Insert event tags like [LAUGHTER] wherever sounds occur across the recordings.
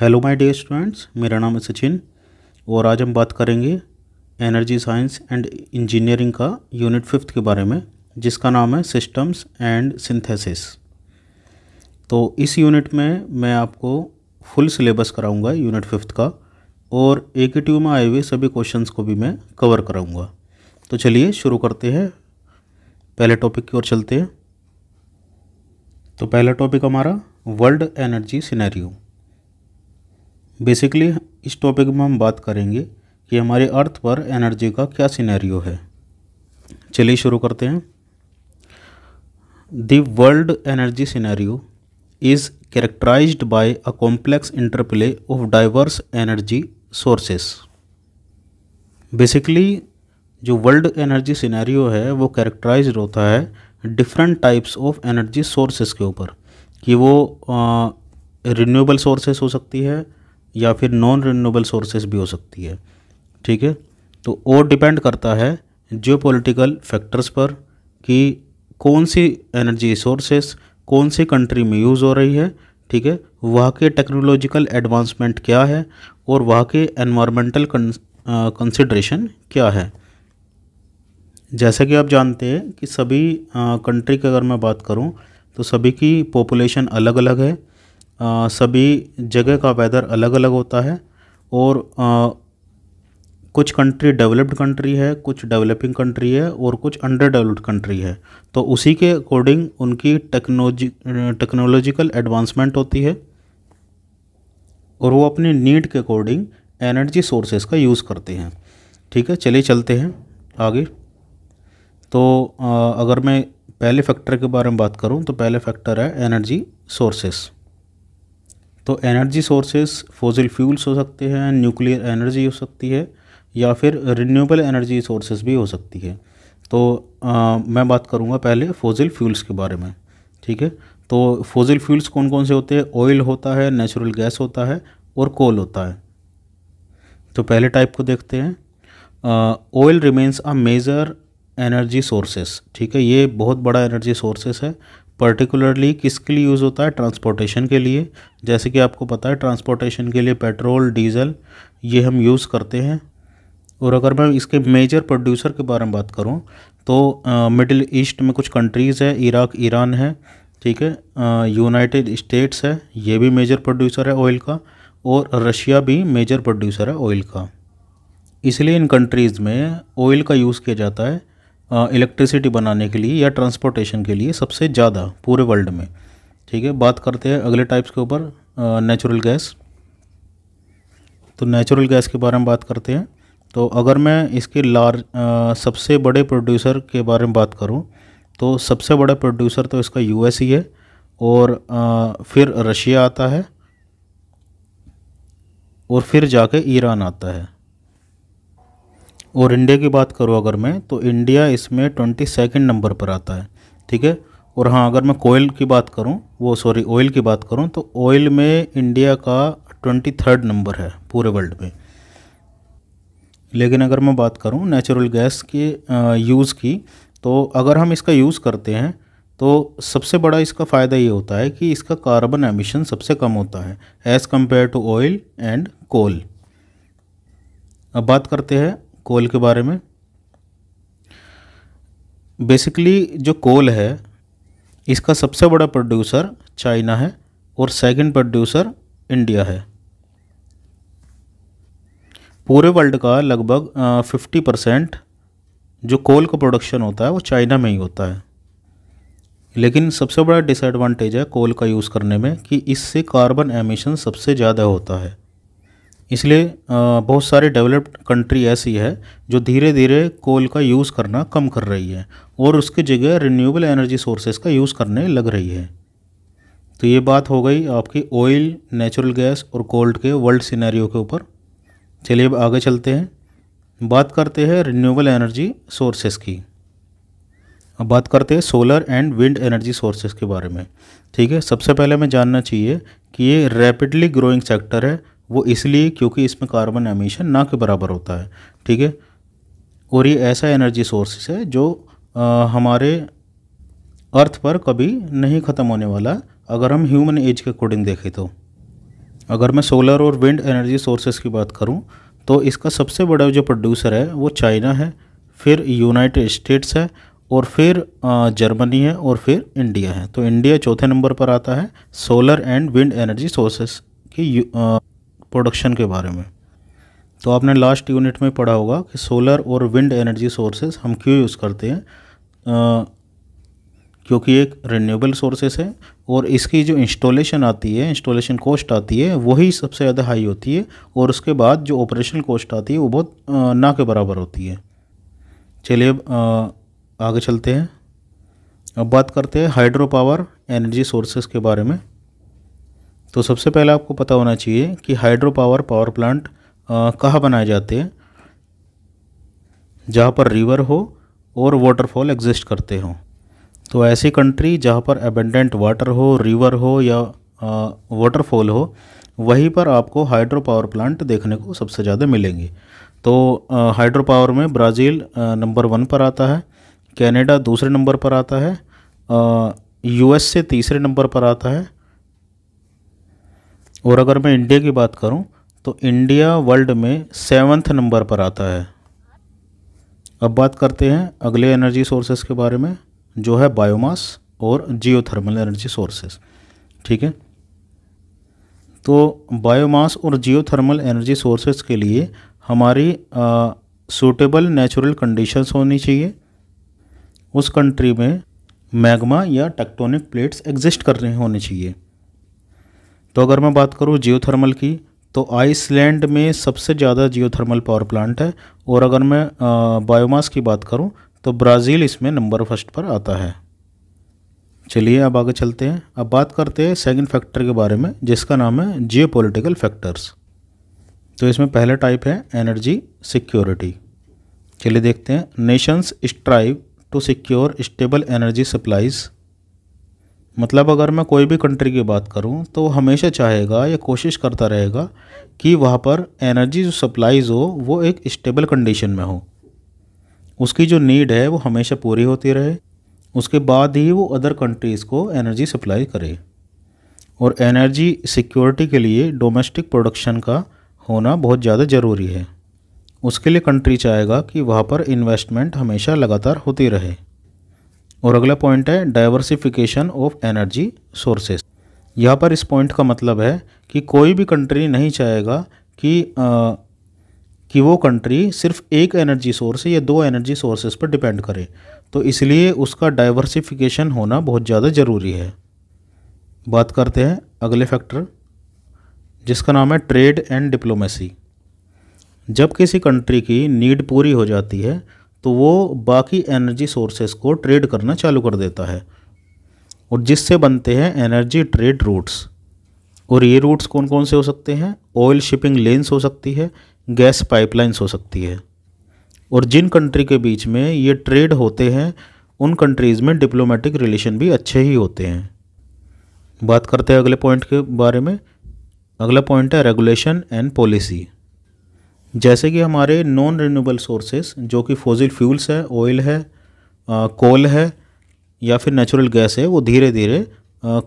Hello my dear students मेरा नाम है सचिन और आज हम बात करेंगे एनर्जी साइंस एंड इंजीनियरिंग का यूनिट फिफ्थ के बारे में जिसका नाम है सिस्टम्स एंड सिंथेसिस तो इस यूनिट में मैं आपको फुल सिलेबस कराऊंगा यूनिट फिफ्थ का और ए के ट्यू में आए हुए सभी क्वेश्चंस को भी मैं कवर कराऊँगा तो चलिए शुरू करते हैं पहले टॉपिक की ओर चलते हैं तो पहला टॉपिक हमारा वर्ल्ड एनर्जी सिनेरियो बेसिकली इस टॉपिक में हम बात करेंगे कि हमारे अर्थ पर एनर्जी का क्या सिनेरियो है चलिए शुरू करते हैं the world energy scenario is characterize by a complex interplay of diverse energy sources basically जो वर्ल्ड एनर्जी सिनेरियो है वो कैरेक्टराइज होता है different types of energy sources के ऊपर कि वो रिन्यूएबल सोर्सेस हो सकती है या फिर नॉन रिन्यूएबल सोर्सेज भी हो सकती है ठीक है तो और डिपेंड करता है जियो पोलिटिकल फैक्टर्स पर कि कौन सी एनर्जी सोर्सेस कौन सी कंट्री में यूज़ हो रही है ठीक है वहाँ के टेक्नोलॉजिकल एडवांसमेंट क्या है और वहाँ के एनवायरमेंटल कंसिड्रेशन क्या है जैसा कि आप जानते हैं कि सभी कंट्री की अगर मैं बात करूँ तो सभी की पॉपुलेशन अलग अलग है सभी जगह का वेदर अलग अलग होता है और आ, कुछ कंट्री डेवलप्ड कंट्री है कुछ डेवलपिंग कंट्री है और कुछ अंडर डेवलप्ड कंट्री है तो उसी के अकॉर्डिंग उनकी टेक्नोलॉजी टेक्नोलॉजिकल एडवांसमेंट होती है और वो अपनी नीड के अकॉर्डिंग एनर्जी सोर्सेज का यूज़ करते हैं ठीक है चलिए चलते हैं आगे तो आ, अगर मैं पहले फैक्टर के बारे में बात करूँ तो पहले फैक्टर है एनर्जी सोर्सेस तो एनर्जी सोर्सेस फोजिल फ्यूल्स हो सकते हैं न्यूक्लियर एनर्जी हो सकती है या फिर रिन्यूएबल एनर्जी सोर्सेज भी हो सकती है तो आ, मैं बात करूँगा पहले फोजिल फ्यूल्स के बारे में ठीक है तो फोज़िल फ्यूल्स कौन कौन से होते हैं ऑयल होता है नेचुरल गैस होता है और कोल होता है तो पहले टाइप को देखते हैं oil remains a major energy sources ठीक है ये बहुत बड़ा एनर्जी सोर्सेस है पर्टिकुलरली किसके लिए यूज़ होता है ट्रांसपोर्टेशन के लिए जैसे कि आपको पता है ट्रांसपोर्टेशन के लिए पेट्रोल डीजल ये हम यूज़ करते हैं और अगर मैं इसके मेजर प्रोड्यूसर के बारे में बात करूँ तो मिडिल ईस्ट में कुछ कंट्रीज़ है इराक ईरान है ठीक है यूनाइटेड स्टेट्स है ये भी मेजर प्रोड्यूसर है ऑयल का और रशिया भी मेजर प्रोड्यूसर है ऑयल का इसलिए इन कंट्रीज़ में ऑयल का यूज़ किया जाता है इलेक्ट्रिसिटी बनाने के लिए या ट्रांसपोर्टेशन के लिए सबसे ज़्यादा पूरे वर्ल्ड में ठीक है बात करते हैं अगले टाइप्स के ऊपर नेचुरल गैस तो नेचुरल गैस के बारे में बात करते हैं तो अगर मैं इसके लार्ज सबसे बड़े प्रोड्यूसर के बारे में बात करूँ तो सबसे बड़ा प्रोड्यूसर तो इसका यू ही है और आ, फिर रशिया आता है और फिर जाके ईरान आता है और इंडिया की बात करूँ अगर मैं तो इंडिया इसमें ट्वेंटी सेकेंड नंबर पर आता है ठीक है और हाँ अगर मैं कोयल की बात करूँ वो सॉरी ऑयल की बात करूँ तो ऑयल में इंडिया का ट्वेंटी थर्ड नंबर है पूरे वर्ल्ड में लेकिन अगर मैं बात करूँ नेचुरल गैस के यूज़ की तो अगर हम इसका यूज़ करते हैं तो सबसे बड़ा इसका फ़ायदा ये होता है कि इसका कार्बन एमिशन सबसे कम होता है as compare to oil and coal अब बात करते हैं कोल के बारे में बेसिकली जो कोल है इसका सबसे बड़ा प्रोड्यूसर चाइना है और सेकंड प्रोड्यूसर इंडिया है पूरे वर्ल्ड का लगभग फिफ्टी परसेंट जो कोल का प्रोडक्शन होता है वो चाइना में ही होता है लेकिन सबसे बड़ा डिसएडवांटेज है कोल का यूज़ करने में कि इससे कार्बन एमिशन सबसे ज़्यादा होता है इसलिए बहुत सारे डेवलप्ड कंट्री ऐसी है जो धीरे धीरे कोल का यूज़ करना कम कर रही है और उसकी जगह रिन्यूएबल एनर्जी सोर्सेज का यूज़ करने लग रही है तो ये बात हो गई आपकी ऑयल नेचुरल गैस और कोल्ड के वर्ल्ड सिनेरियो के ऊपर चलिए अब आगे चलते हैं बात करते हैं रिन्यूएबल एनर्जी सोर्सेज की अब बात करते हैं solar and wind energy sources के बारे में ठीक है सबसे पहले हमें जानना चाहिए कि ये रैपिडली ग्रोइंग सेक्टर है वो इसलिए क्योंकि इसमें कार्बन एमिशन ना के बराबर होता है ठीक है और ये ऐसा एनर्जी सोर्स है जो आ, हमारे अर्थ पर कभी नहीं ख़त्म होने वाला अगर हम ह्यूमन एज के अकॉर्डिंग देखें तो अगर मैं सोलर और विंड एनर्जी सोर्सेज की बात करूं तो इसका सबसे बड़ा जो प्रोड्यूसर है वो चाइना है फिर यूनाइटेड स्टेट्स है और फिर जर्मनी है और फिर इंडिया है तो इंडिया चौथे नंबर पर आता है solar and wind energy sources की प्रोडक्शन के बारे में तो आपने लास्ट यूनिट में पढ़ा होगा कि सोलर और विंड एनर्जी सोर्सेज हम क्यों यूज़ करते हैं क्योंकि एक रिन्यूएबल सोर्सेस है और इसकी जो इंस्टॉलेशन आती है इंस्टॉलेशन कॉस्ट आती है वही सबसे ज़्यादा हाई होती है और उसके बाद जो ऑपरेशनल कॉस्ट आती है वो बहुत ना के बराबर होती है चलिए अब आगे चलते हैं अब बात करते हैं हाइड्रो पावर एनर्जी सोर्सेज के बारे में तो सबसे पहले आपको पता होना चाहिए कि हाइड्रो पावर पावर प्लांट कहाँ बनाए जाते हैं जहाँ पर रिवर हो और वाटरफॉल एग्जिस्ट करते हों तो ऐसी कंट्री जहाँ पर एबेंडेंट वाटर हो रिवर हो या वाटरफॉल हो वहीं पर आपको हाइड्रो पावर प्लांट देखने को सबसे ज़्यादा मिलेंगे तो हाइड्रो पावर में ब्राज़ील नंबर वन पर आता है कनाडा दूसरे नंबर पर आता है यूएस से तीसरे नंबर पर आता है और अगर मैं इंडिया की बात करूँ तो इंडिया वर्ल्ड में सेवन्थ नंबर पर आता है अब बात करते हैं अगले एनर्जी सोर्सेस के बारे में जो है बायोमास और जियोथर्मल एनर्जी सोर्सेज ठीक है तो बायोमास और जियोथर्मल एनर्जी सोर्सेज के लिए हमारी सूटेबल नेचुरल कंडीशंस होनी चाहिए उस कंट्री में मैग्मा या टेक्टोनिक प्लेट्स एग्जिस्ट कर रहे होने चाहिए तो अगर मैं बात करूँ जियो की तो आइसलैंड में सबसे ज़्यादा जियो पावर प्लांट है और अगर मैं बायोमास की बात करूँ तो ब्राज़ील इसमें नंबर फर्स्ट पर आता है चलिए अब आगे चलते हैं अब बात करते हैं सेकंड फैक्टर के बारे में जिसका नाम है जियो फैक्टर्स तो इसमें पहला टाइप है एनर्जी सिक्योरिटी चलिए देखते हैं nations strive to secure stable energy supplies मतलब अगर मैं कोई भी कंट्री की बात करूं तो वो हमेशा चाहेगा या कोशिश करता रहेगा कि वहाँ पर एनर्जी जो सप्लाईज़ हो वो एक स्टेबल कंडीशन में हो उसकी जो नीड है वो हमेशा पूरी होती रहे उसके बाद ही वो अदर कंट्रीज़ को एनर्जी सप्लाई करे और एनर्जी सिक्योरिटी के लिए डोमेस्टिक प्रोडक्शन का होना बहुत ज़्यादा ज़रूरी है उसके लिए कंट्री चाहेगा कि वहाँ पर इन्वेस्टमेंट हमेशा लगातार होती रहे और अगला पॉइंट है डाइवर्सिफिकेशन ऑफ एनर्जी सोर्सेस यहाँ पर इस पॉइंट का मतलब है कि कोई भी कंट्री नहीं चाहेगा कि आ, कि वो कंट्री सिर्फ एक एनर्जी सोर्स या दो एनर्जी सोर्सेज पर डिपेंड करे तो इसलिए उसका डाइवर्सिफिकेशन होना बहुत ज़्यादा ज़रूरी है बात करते हैं अगले फैक्टर जिसका नाम है ट्रेड एंड डिप्लोमेसी जब किसी कंट्री की नीड पूरी हो जाती है तो वो बाकी एनर्जी सोर्सेस को ट्रेड करना चालू कर देता है और जिससे बनते हैं एनर्जी ट्रेड रूट्स और ये रूट्स कौन कौन से हो सकते हैं ऑयल शिपिंग लेंस हो सकती है गैस पाइपलाइंस हो सकती है और जिन कंट्री के बीच में ये ट्रेड होते हैं उन कंट्रीज़ में डिप्लोमेटिक रिलेशन भी अच्छे ही होते हैं बात करते हैं अगले पॉइंट के बारे में अगला पॉइंट है रेगुलेशन एंड पॉलिसी जैसे कि हमारे नॉन रिन्यूबल सोर्सेस जो कि फोजिल फ्यूल्स है ऑयल है कोल है या फिर नेचुरल गैस है वो धीरे धीरे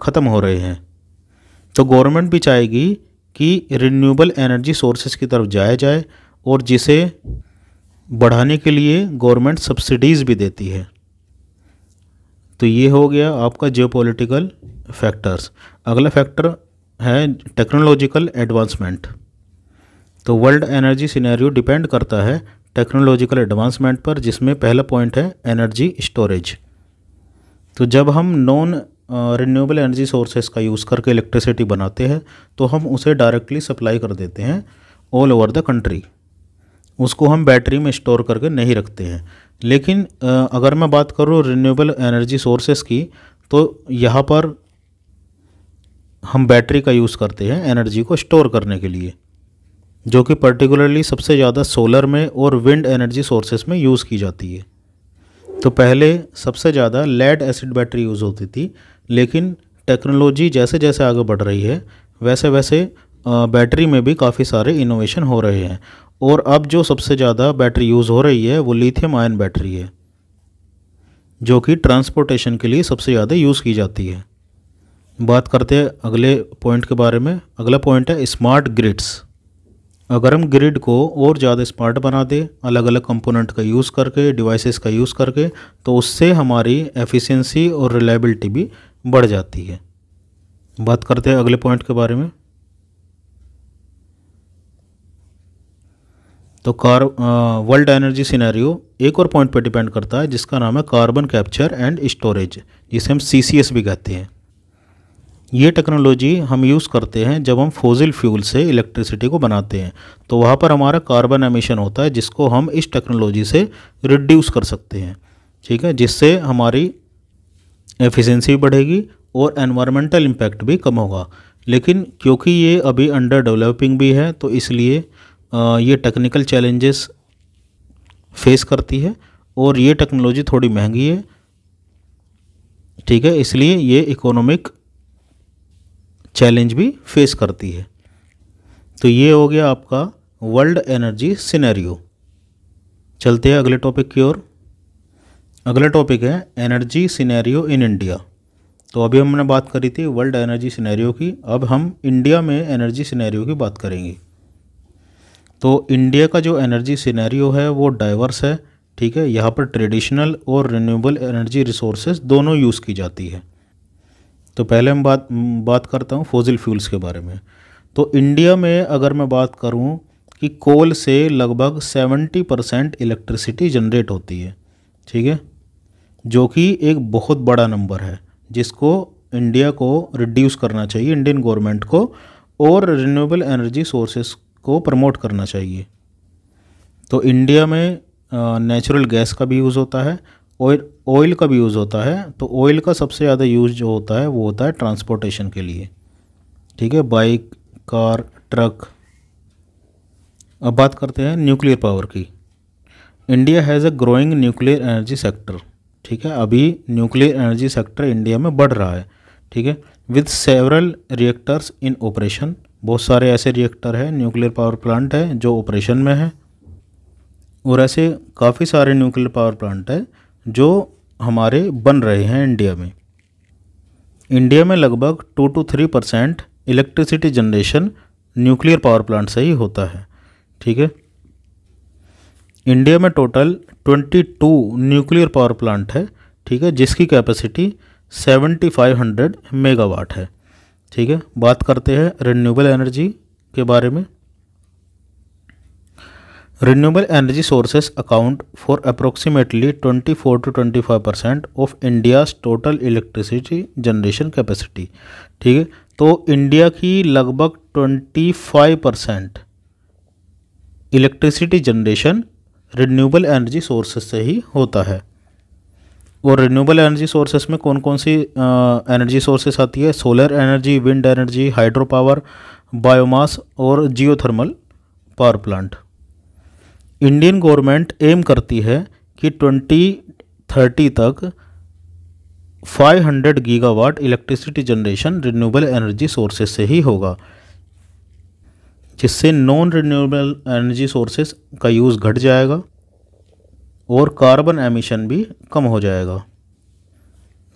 ख़त्म हो रहे हैं तो गवर्नमेंट भी चाहेगी कि रिन्यूबल एनर्जी सोर्सेज की तरफ जाया जाए और जिसे बढ़ाने के लिए गवर्नमेंट सब्सिडीज़ भी देती है तो ये हो गया आपका जियो फैक्टर्स अगला फैक्टर है टेक्नोलॉजिकल एडवांसमेंट तो वर्ल्ड एनर्जी सिनेरियो डिपेंड करता है टेक्नोलॉजिकल एडवांसमेंट पर जिसमें पहला पॉइंट है एनर्जी स्टोरेज तो जब हम नॉन रिन्यूएबल एनर्जी सोर्सेज का यूज़ करके इलेक्ट्रिसिटी बनाते हैं तो हम उसे डायरेक्टली सप्लाई कर देते हैं ऑल ओवर द कंट्री उसको हम बैटरी में स्टोर करके नहीं रखते हैं लेकिन अगर मैं बात करूँ रिन्यूएबल एनर्जी सोर्सेज की तो यहाँ पर हम बैटरी का यूज़ करते हैं एनर्जी को स्टोर करने के लिए जो कि पर्टिकुलरली सबसे ज़्यादा सोलर में और विंड एनर्जी सोर्सेज में यूज़ की जाती है तो पहले सबसे ज़्यादा लेड एसिड बैटरी यूज़ होती थी लेकिन टेक्नोलॉजी जैसे जैसे आगे बढ़ रही है वैसे वैसे बैटरी में भी काफ़ी सारे इनोवेशन हो रहे हैं और अब जो सबसे ज़्यादा बैटरी यूज़ हो रही है वो लिथियम आयन बैटरी है जो कि ट्रांसपोर्टेशन के लिए सबसे ज़्यादा यूज़ की जाती है बात करते हैं अगले पॉइंट के बारे में अगला पॉइंट है स्मार्ट ग्रिड्स अगर हम ग्रिड को और ज़्यादा स्मार्ट बना दें अलग अलग कंपोनेंट का यूज़ करके डिवाइसेस का यूज़ करके तो उससे हमारी एफिशिएंसी और रिलायबिलिटी भी बढ़ जाती है बात करते हैं अगले पॉइंट के बारे में तो कार वर्ल्ड एनर्जी सिनेरियो एक और पॉइंट पर डिपेंड करता है जिसका नाम है कार्बन कैप्चर एंड स्टोरेज जिसे हम सी भी कहते हैं ये टेक्नोलॉजी हम यूज़ करते हैं जब हम फोजिल फ्यूल से इलेक्ट्रिसिटी को बनाते हैं तो वहाँ पर हमारा कार्बन एमिशन होता है जिसको हम इस टेक्नोलॉजी से रिड्यूस कर सकते हैं ठीक है जिससे हमारी एफिशिएंसी बढ़ेगी और एनवायरमेंटल इम्पैक्ट भी कम होगा लेकिन क्योंकि ये अभी अंडर डेवलपिंग भी है तो इसलिए ये टेक्निकल चैलेंजेस फेस करती है और ये टेक्नोलॉजी थोड़ी महंगी है ठीक है इसलिए ये इकोनॉमिक चैलेंज भी फेस करती है तो ये हो गया आपका वर्ल्ड एनर्जी सिनेरियो चलते हैं अगले टॉपिक की ओर अगला टॉपिक है एनर्जी सिनेरियो इन इंडिया तो अभी हमने बात करी थी वर्ल्ड एनर्जी सिनेरियो की अब हम इंडिया में एनर्जी सिनेरियो की बात करेंगे तो इंडिया का जो एनर्जी सिनेरियो है वो डाइवर्स है ठीक है यहाँ पर ट्रेडिशनल और रिन्यूएबल एनर्जी रिसोर्सेज दोनों यूज़ की जाती है तो पहले मैं बात बात करता हूँ फोजिल फ्यूल्स के बारे में तो इंडिया में अगर मैं बात करूँ कि कोल से लगभग 70 परसेंट इलेक्ट्रिसिटी जनरेट होती है ठीक है जो कि एक बहुत बड़ा नंबर है जिसको इंडिया को रिड्यूस करना चाहिए इंडियन गवर्नमेंट को और रिन्यूएबल एनर्जी सोर्सेस को प्रमोट करना चाहिए तो इंडिया में नेचुरल गैस का भी यूज़ होता है और ऑयल का भी यूज़ होता है तो ऑयल का सबसे ज़्यादा यूज़ जो होता है वो होता है ट्रांसपोर्टेशन के लिए ठीक है बाइक कार ट्रक अब बात करते हैं न्यूक्लियर पावर की India has a growing nuclear energy sector ठीक है अभी न्यूक्लियर एनर्जी सेक्टर इंडिया में बढ़ रहा है ठीक है with several reactors in operation बहुत सारे ऐसे रिएक्टर हैं न्यूक्लियर पावर प्लांट है जो ऑपरेशन में है और ऐसे काफ़ी सारे न्यूक्लियर पावर प्लांट है जो हमारे बन रहे हैं इंडिया में इंडिया में लगभग two two three percent electricity generation nuclear power plant से ही होता है ठीक है इंडिया में total twenty two nuclear power plant है ठीक है जिसकी capacity seventy five hundred megawatt है ठीक है बात करते हैं रिन्यूबल एनर्जी के बारे में renewable account for approximately twenty four 24 twenty 25 percent of India's total electricity generation capacity ठीक है तो इंडिया की लगभग 25 परसेंट electricity generation renewable energy sources से ही होता है और रिन्यूएबल एनर्जी सोर्सेज में कौन कौन सी एनर्जी सोर्सेस आती है solar energy wind energy hydro power biomass और geothermal power plant Indian government aim करती है कि 2030 तक 500 gigawatt electricity generation renewable energy sources से ही होगा जिससे नॉन रिन्यूएबल एनर्जी सोर्सेज का यूज़ घट जाएगा और कार्बन एमिशन भी कम हो जाएगा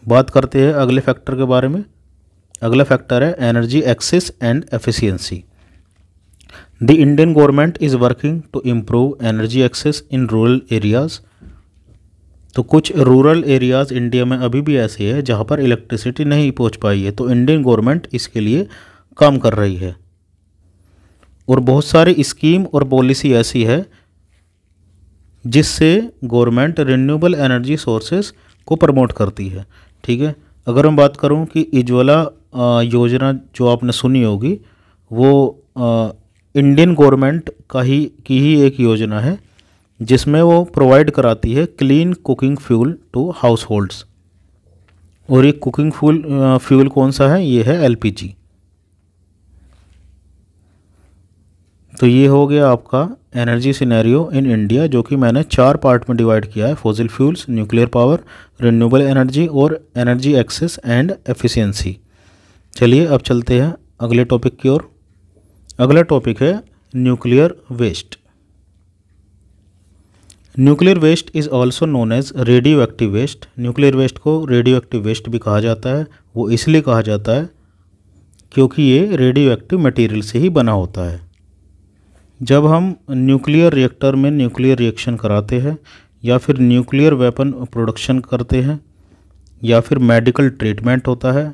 बात करते हैं अगले फैक्टर के बारे में अगला फैक्टर है energy access and efficiency The Indian government is working to improve energy access in rural areas. तो कुछ रूरल एरियाज़ इंडिया में अभी भी ऐसे है जहाँ पर इलेक्ट्रिसिटी नहीं पहुँच पाई है तो इंडियन गवर्नमेंट इसके लिए काम कर रही है और बहुत सारी स्कीम और पॉलिसी ऐसी है जिससे गवर्नमेंट रिन्यूएबल एनर्जी सोर्सेस को प्रमोट करती है ठीक है अगर मैं बात करूं कि उज्ज्वला योजना जो आपने सुनी होगी वो इंडियन गवर्नमेंट का ही की ही एक योजना है जिसमें वो प्रोवाइड कराती है clean cooking fuel to households और ये कुकिंग फ्यूल फ्यूल कौन सा है ये है एलपीजी तो ये हो गया आपका एनर्जी सिनेरियो इन इंडिया जो कि मैंने चार पार्ट में डिवाइड किया है fossil fuels nuclear power renewable energy और एनर्जी एक्सेस एंड एफिशिएंसी चलिए अब चलते हैं अगले टॉपिक की ओर अगला टॉपिक है nuclear waste nuclear waste is also known as radioactive waste nuclear waste को रेडियो एक्टिव वेस्ट भी कहा जाता है वो इसलिए कहा जाता है क्योंकि ये रेडियो एक्टिव मटेरियल से ही बना होता है जब हम न्यूक्लियर रिएक्टर में न्यूक्लियर रिएक्शन कराते हैं या फिर न्यूक्लियर वेपन प्रोडक्शन करते हैं या फिर मेडिकल ट्रीटमेंट होता है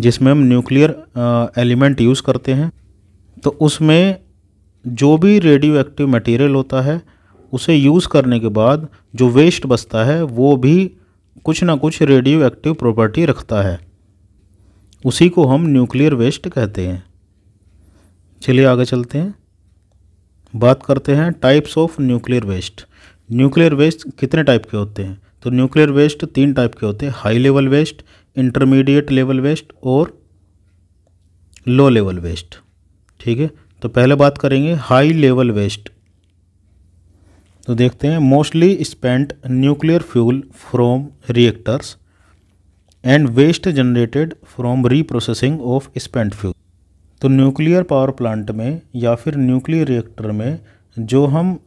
जिसमें हम न्यूक्लियर एलिमेंट यूज़ करते हैं तो उसमें जो भी रेडियो एक्टिव मटेरियल होता है उसे यूज़ करने के बाद जो वेस्ट बचता है वो भी कुछ ना कुछ रेडियो एक्टिव प्रॉपर्टी रखता है उसी को हम न्यूक्लियर वेस्ट कहते हैं चलिए आगे चलते हैं बात करते हैं types of nuclear waste nuclear waste कितने टाइप के होते हैं तो न्यूक्लियर वेस्ट तीन टाइप के होते हैं high level waste intermediate level waste और लो लेवल वेस्ट ठीक है तो पहले बात करेंगे हाई लेवल वेस्ट तो देखते हैं mostly spent nuclear fuel from reactors and waste generated from reprocessing of spent fuel तो न्यूक्लियर पावर प्लांट में या फिर न्यूक्लियर रिएक्टर में जो हम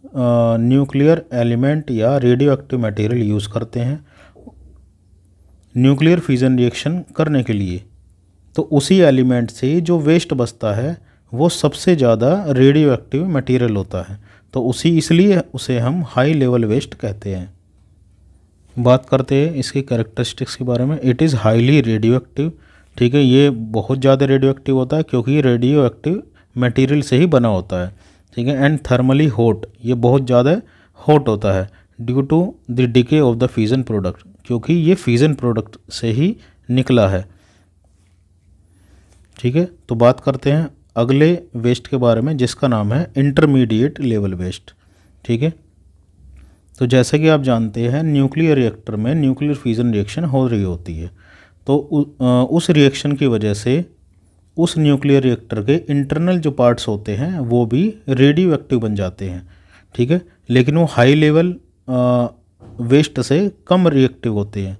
न्यूक्लियर एलिमेंट या रेडियो एक्टिव मटेरियल यूज़ करते हैं न्यूक्लियर फ्यूज़न रिएक्शन करने के लिए तो उसी एलिमेंट से जो वेस्ट बचता है वो सबसे ज़्यादा रेडियो एक्टिव मटीरियल होता है तो उसी इसलिए उसे हम हाई लेवल वेस्ट कहते हैं बात करते हैं इसके करेक्टरिस्टिक्स के बारे में it is highly radioactive ठीक है ये बहुत ज़्यादा रेडियो एक्टिव होता है क्योंकि रेडियो एक्टिव मटीरियल से ही बना होता है ठीक है एंड थर्मली हॉट ये बहुत ज़्यादा हॉट होता है due to the decay of the fusion product क्योंकि ये फ्यूज़न प्रोडक्ट से ही निकला है ठीक है तो बात करते हैं अगले वेस्ट के बारे में जिसका नाम है इंटरमीडिएट लेवल वेस्ट ठीक है तो जैसे कि आप जानते हैं न्यूक्लियर रिएक्टर में न्यूक्लियर फ्यूज़न रिएक्शन हो रही होती है तो उस रिएक्शन की वजह से उस न्यूक्लियर रिएक्टर के इंटरनल जो पार्ट्स होते हैं वो भी रेडियो एक्टिव बन जाते हैं ठीक है लेकिन वो हाई लेवल वेस्ट से कम रिएक्टिव होते हैं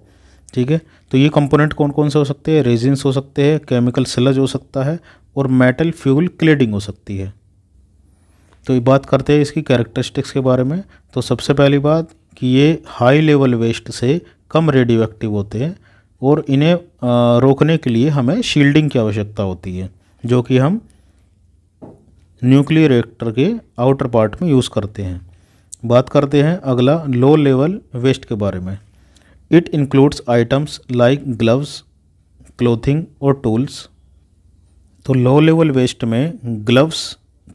ठीक है तो ये कंपोनेंट कौन कौन से हो सकते हैं रेजिन्स हो सकते हैं केमिकल सिलज हो सकता है और मेटल फ्यूल क्लेडिंग हो सकती है तो ये बात करते हैं इसकी कैरेक्टरिस्टिक्स के बारे में तो सबसे पहली बात कि ये हाई लेवल वेस्ट से कम रेडियो एक्टिव होते हैं और इन्हें रोकने के लिए हमें शील्डिंग की आवश्यकता होती है जो कि हम न्यूक्लियर रिएक्टर के आउटर पार्ट में यूज़ करते हैं बात करते हैं अगला लो लेवल वेस्ट के बारे में it includes items like gloves clothing और टूल्स तो लो लेवल वेस्ट में ग्लव्स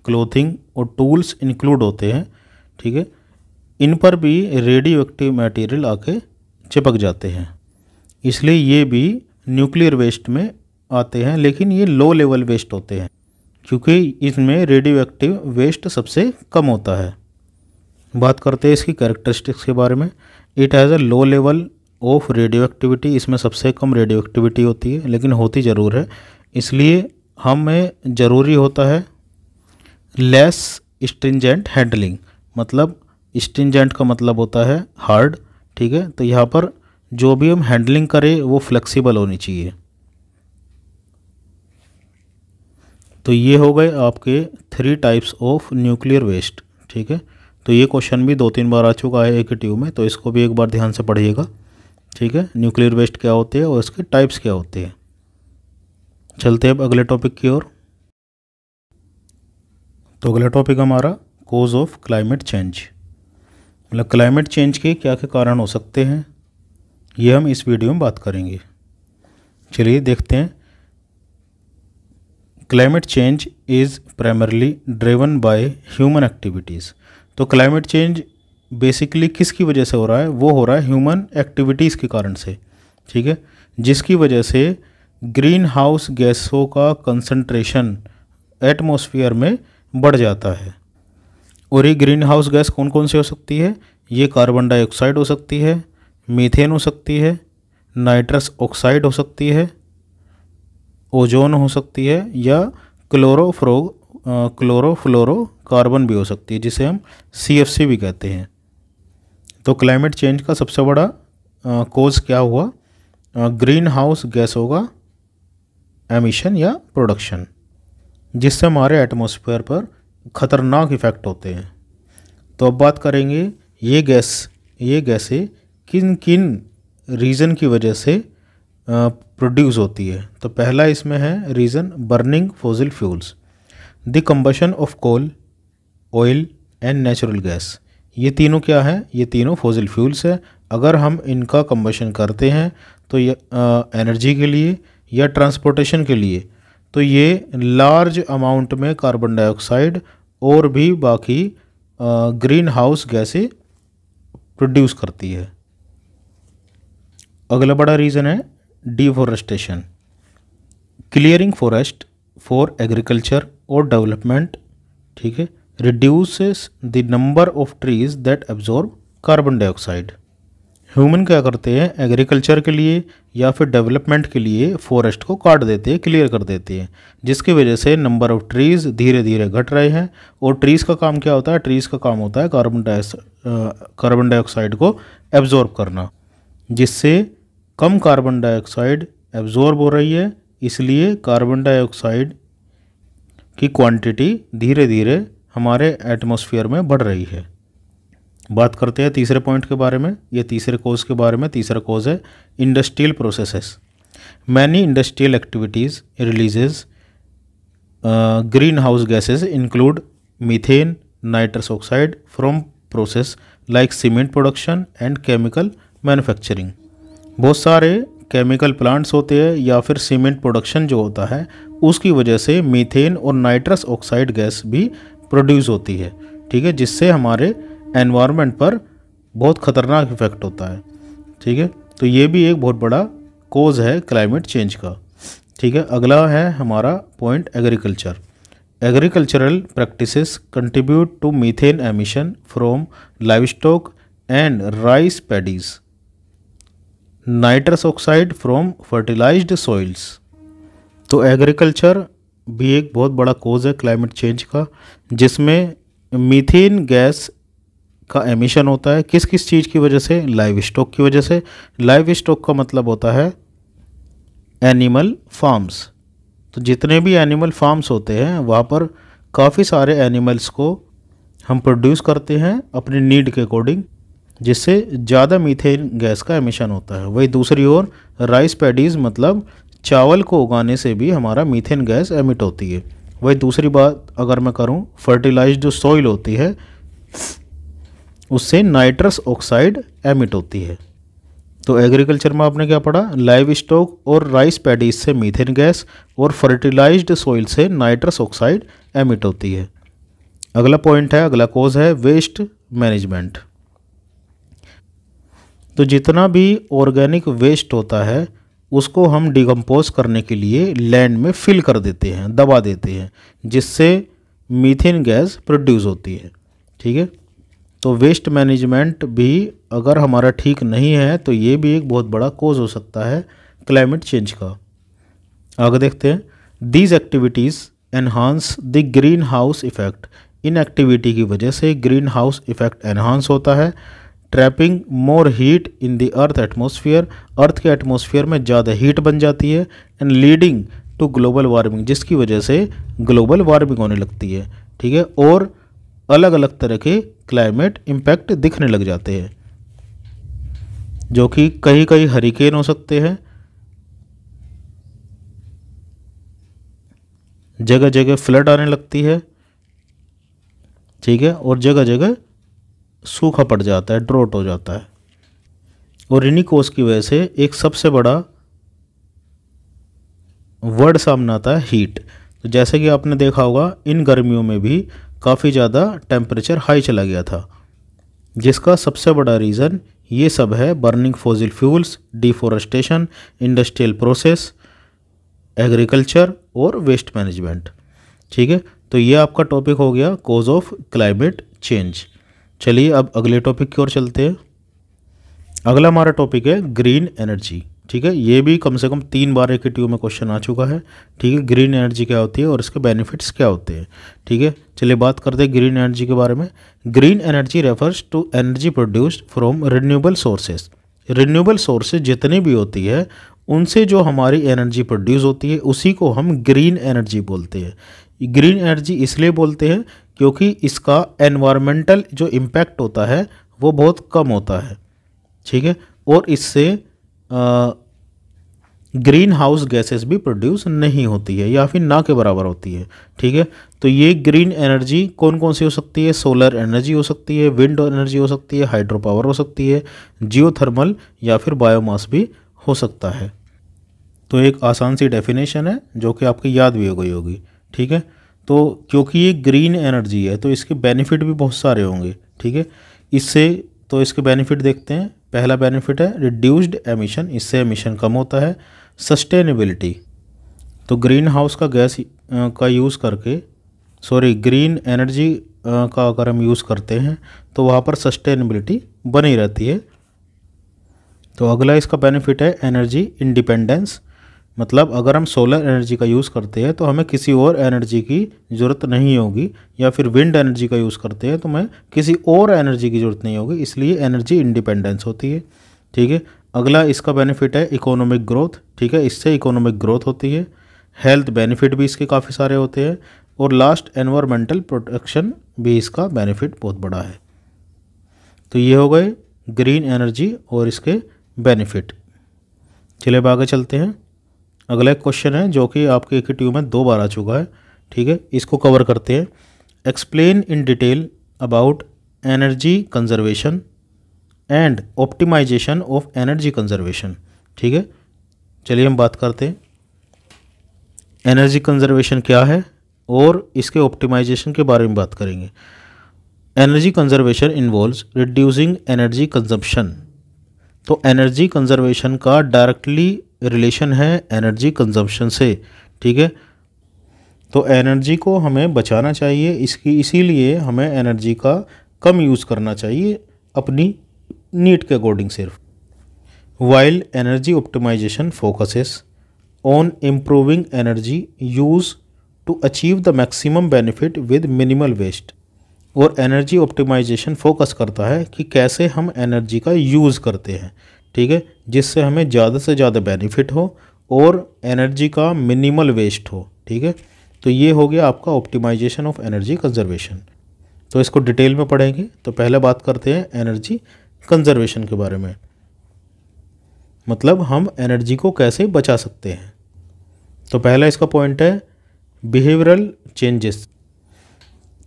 क्लोथिंग और टूल्स इंक्लूड होते हैं ठीक है इन पर भी रेडियो एक्टिव मटेरियल आके चिपक जाते हैं इसलिए ये भी न्यूक्लियर वेस्ट में आते हैं लेकिन ये लो लेवल वेस्ट होते हैं क्योंकि इसमें रेडियो एक्टिव वेस्ट सबसे कम होता है बात करते हैं इसकी कैरेक्टरिस्टिक्स के बारे में it has a low level of radioactivity इसमें सबसे कम रेडियो एक्टिविटी होती है लेकिन होती ज़रूर है इसलिए हमें ज़रूरी होता है लेस स्ट्रिंजेंट हैंडलिंग मतलब स्ट्रिंजेंट का मतलब होता है हार्ड ठीक है तो यहाँ पर जो भी हम हैंडलिंग करें वो फ्लेक्सिबल होनी चाहिए तो ये हो गए आपके three types of nuclear waste ठीक है तो ये क्वेश्चन भी दो तीन बार आ चुका है एक ट्यूब में तो इसको भी एक बार ध्यान से पढ़िएगा ठीक है न्यूक्लियर वेस्ट क्या होते हैं और इसके टाइप्स क्या होते हैं चलते हैं अब अगले टॉपिक की ओर तो अगला टॉपिक हमारा कोज ऑफ क्लाइमेट चेंज मतलब क्लाइमेट चेंज के क्या क्या कारण हो सकते हैं ये हम इस वीडियो में बात करेंगे चलिए देखते हैं climate change is primarily driven by human activities तो क्लाइमेट चेंज बेसिकली किसकी वजह से हो रहा है वो हो रहा है ह्यूमन एक्टिविटीज़ के कारण से ठीक है जिसकी वजह से ग्रीन हाउस गैसों का कंसंट्रेशन एटमोसफियर में बढ़ जाता है और ये ग्रीन हाउस गैस कौन कौन सी हो सकती है ये कार्बन डाइऑक्साइड हो सकती है मीथेन हो सकती है नाइट्रस ऑक्साइड हो सकती है ओजोन हो सकती है या क्लोरोफ्रो क्लोरोफ्लोरो कार्बन भी हो सकती है जिसे हम सी भी कहते हैं तो क्लाइमेट चेंज का सबसे बड़ा कोज क्या हुआ ग्रीन हाउस गैस होगा एमिशन या प्रोडक्शन जिससे हमारे एटमॉस्फेयर पर ख़तरनाक इफ़ेक्ट होते हैं तो अब बात करेंगे ये गैस ये गैसें किन किन रीज़न की वजह से प्रोड्यूस होती है तो पहला इसमें है reason burning fossil fuels the combustion of coal oil and natural gas ये तीनों क्या हैं ये तीनों फोजल फ्यूल्स हैं अगर हम इनका कम्बशन करते हैं तो ये एनर्जी के लिए या ट्रांसपोर्टेशन के लिए तो ये लार्ज अमाउंट में कार्बन डाइऑक्साइड और भी बाकी ग्रीन हाउस गैसें प्रोड्यूस करती है अगला बड़ा रीज़न है deforestation clearing forest for agriculture और डेवलपमेंट ठीक है reduces the number of trees that absorb carbon dioxide human क्या करते हैं एग्रीकल्चर के लिए या फिर डेवलपमेंट के लिए फॉरेस्ट को काट देते हैं क्लियर कर देते हैं जिसकी वजह से नंबर ऑफ़ ट्रीज़ धीरे धीरे घट रहे हैं और ट्रीज़ का काम क्या होता है ट्रीज़ का काम होता है कार्बन डाइस कार्बन डाइऑक्साइड को एब्जॉर्ब करना जिससे कम कार्बन डाइऑक्साइड एब्जॉर्ब हो रही है इसलिए कार्बन डाइऑक्साइड की क्वांटिटी धीरे धीरे हमारे एटमॉस्फेयर में बढ़ रही है बात करते हैं तीसरे पॉइंट के बारे में ये तीसरे कोज के बारे में तीसरा कोज है industrial processes many industrial activities releases greenhouse gases include methane nitrous oxide from process like cement production and chemical manufacturing बहुत सारे केमिकल प्लांट्स होते हैं या फिर सीमेंट प्रोडक्शन जो होता है उसकी वजह से मीथेन और नाइट्रस ऑक्साइड गैस भी प्रोड्यूस होती है ठीक है जिससे हमारे एनवायरनमेंट पर बहुत ख़तरनाक इफ़ेक्ट होता है ठीक है तो ये भी एक बहुत बड़ा कोज है क्लाइमेट चेंज का ठीक है अगला है हमारा point agriculture agricultural practices contribute to methane emission from stock and rice paddies nitrous oxide from fertilised soils तो एग्रीकल्चर भी एक बहुत बड़ा कोज है क्लाइमेट चेंज का जिसमें मीथेन गैस का एमिशन होता है किस किस चीज़ की वजह से लाइव स्टॉक की वजह से लाइव स्टॉक का मतलब होता है एनिमल फार्म्स तो जितने भी एनिमल फार्म्स होते हैं वहाँ पर काफ़ी सारे एनिमल्स को हम प्रोड्यूस करते हैं अपनी नीड के अकॉर्डिंग जिससे ज़्यादा मीथेन गैस का एमिशन होता है वही दूसरी ओर राइस पैडीज़ मतलब चावल को उगाने से भी हमारा मीथेन गैस एमिट होती है वही दूसरी बात अगर मैं करूँ फर्टिलाइज जो सॉइल होती है उससे नाइट्रस ऑक्साइड एमिट होती है तो एग्रीकल्चर में आपने क्या पढ़ा लाइव स्टॉक और राइस पैडीज से मीथेन गैस और फर्टिलाइज्ड सॉइल से नाइट्रस ऑक्साइड एमिट होती है अगला पॉइंट है अगला कोज है वेस्ट मैनेजमेंट तो जितना भी ऑर्गेनिक वेस्ट होता है उसको हम डिकम्पोज करने के लिए लैंड में फिल कर देते हैं दबा देते हैं जिससे मीथेन गैस प्रोड्यूस होती है ठीक है तो वेस्ट मैनेजमेंट भी अगर हमारा ठीक नहीं है तो ये भी एक बहुत बड़ा कोज हो सकता है क्लाइमेट चेंज का आगे देखते हैं these activities enhance the greenhouse effect इन एक्टिविटी की वजह से ग्रीन हाउस इफ़ेक्ट एनहांस होता है trapping more heat in the earth atmosphere earth के एटमोसफियर में ज़्यादा हीट बन जाती है and leading to global warming जिसकी वजह से ग्लोबल वार्मिंग होने लगती है ठीक है और अलग अलग तरह के क्लाइमेट इम्पैक्ट दिखने लग जाते हैं जो कि कहीं कहीं हरिकेन हो सकते हैं जगह जगह फ्लड आने लगती है ठीक है और जगह जगह सूखा पड़ जाता है ड्रोट हो जाता है और इन्हीं कोस की वजह से एक सबसे बड़ा वर्ड सामने आता है हीट तो जैसे कि आपने देखा होगा इन गर्मियों में भी काफ़ी ज़्यादा टेम्परेचर हाई चला गया था जिसका सबसे बड़ा रीज़न ये सब है burning fossil fuels deforestation industrial process agriculture और वेस्ट मैनेजमेंट ठीक है तो ये आपका टॉपिक हो गया कोज ऑफ क्लाइमेट चेंज चलिए अब अगले टॉपिक की ओर चलते हैं अगला हमारा टॉपिक है ग्रीन एनर्जी ठीक है ये भी कम से कम तीन बार एक ट्यू में क्वेश्चन आ चुका है ठीक है ग्रीन एनर्जी क्या होती है और इसके बेनिफिट्स क्या होते हैं ठीक है चलिए बात करते हैं ग्रीन एनर्जी के बारे में green energy refers to energy produced from renewable sources renewable sources जितनी भी होती है उनसे जो हमारी एनर्जी प्रोड्यूस होती है उसी को हम ग्रीन एनर्जी बोलते हैं ग्रीन एनर्जी इसलिए बोलते हैं क्योंकि इसका एनवायरमेंटल जो इम्पैक्ट होता है वो बहुत कम होता है ठीक है और इससे ग्रीन हाउस गैसेस भी प्रोड्यूस नहीं होती है या फिर ना के बराबर होती है ठीक है तो ये ग्रीन एनर्जी कौन कौन सी हो सकती है सोलर एनर्जी हो सकती है विंड एनर्जी हो सकती है हाइड्रो पावर हो सकती है जियोथर्मल या फिर बायोमास भी हो सकता है तो एक आसान सी डेफिनेशन है जो कि आपकी याद भी हो गई होगी ठीक है तो क्योंकि ये ग्रीन एनर्जी है तो इसके बेनिफिट भी बहुत सारे होंगे ठीक है इससे तो इसके बेनिफिट देखते हैं पहला बेनिफिट है रिड्यूस्ड एमिशन इससे एमिशन कम होता है सस्टेनेबिलिटी तो ग्रीन हाउस का गैस का यूज़ करके सॉरी ग्रीन एनर्जी का अगर हम यूज़ करते हैं तो वहाँ पर सस्टेनेबिलिटी बनी रहती है तो अगला इसका बेनिफिट है एनर्जी इंडिपेंडेंस मतलब अगर हम सोलर एनर्जी का यूज़ करते हैं तो हमें किसी और एनर्जी की ज़रूरत नहीं होगी या फिर विंड एनर्जी का यूज़ करते हैं तो हमें किसी और एनर्जी की ज़रूरत नहीं होगी इसलिए एनर्जी इंडिपेंडेंस होती है ठीक है अगला इसका बेनिफिट है इकोनॉमिक ग्रोथ ठीक है इससे इकोनॉमिक ग्रोथ होती है हेल्थ बेनिफिट भी इसके काफ़ी सारे होते हैं और लास्ट एनवायरमेंटल प्रोटेक्शन भी इसका बेनिफिट बहुत बड़ा है तो ये हो गए ग्रीन एनर्जी और इसके बेनिफिट चले आगे चलते हैं अगला क्वेश्चन है जो कि आपके ट्यूब में दो बार आ चुका है ठीक है इसको कवर करते हैं explain in detail about energy conservation and optimisation of energy conservation ठीक है चलिए हम बात करते हैं एनर्जी कंजर्वेशन क्या है और इसके ऑप्टिमाइजेशन के बारे में बात करेंगे energy conservation involve reducing energy consumption तो एनर्जी कंजर्वेशन का डायरेक्टली रिलेशन है एनर्जी कंजम्पशन से ठीक है तो एनर्जी को हमें बचाना चाहिए इसकी इसीलिए हमें एनर्जी का कम यूज़ करना चाहिए अपनी नीट के अकॉर्डिंग सिर्फ while energy optimisation focuses on improving energy use to achieve the maximum benefit with minimal waste और एनर्जी ऑप्टिमाइजेशन फोकस करता है कि कैसे हम एनर्जी का यूज़ करते हैं ठीक है जिससे हमें ज़्यादा से ज़्यादा बेनिफिट हो और एनर्जी का मिनिमल वेस्ट हो ठीक है तो ये हो गया आपका ऑप्टिमाइजेशन ऑफ एनर्जी कंजर्वेशन तो इसको डिटेल में पढ़ेंगे तो पहले बात करते हैं एनर्जी कंजर्वेशन के बारे में मतलब हम एनर्जी को कैसे बचा सकते हैं तो पहला इसका पॉइंट है बिहेवियरल चेंजेस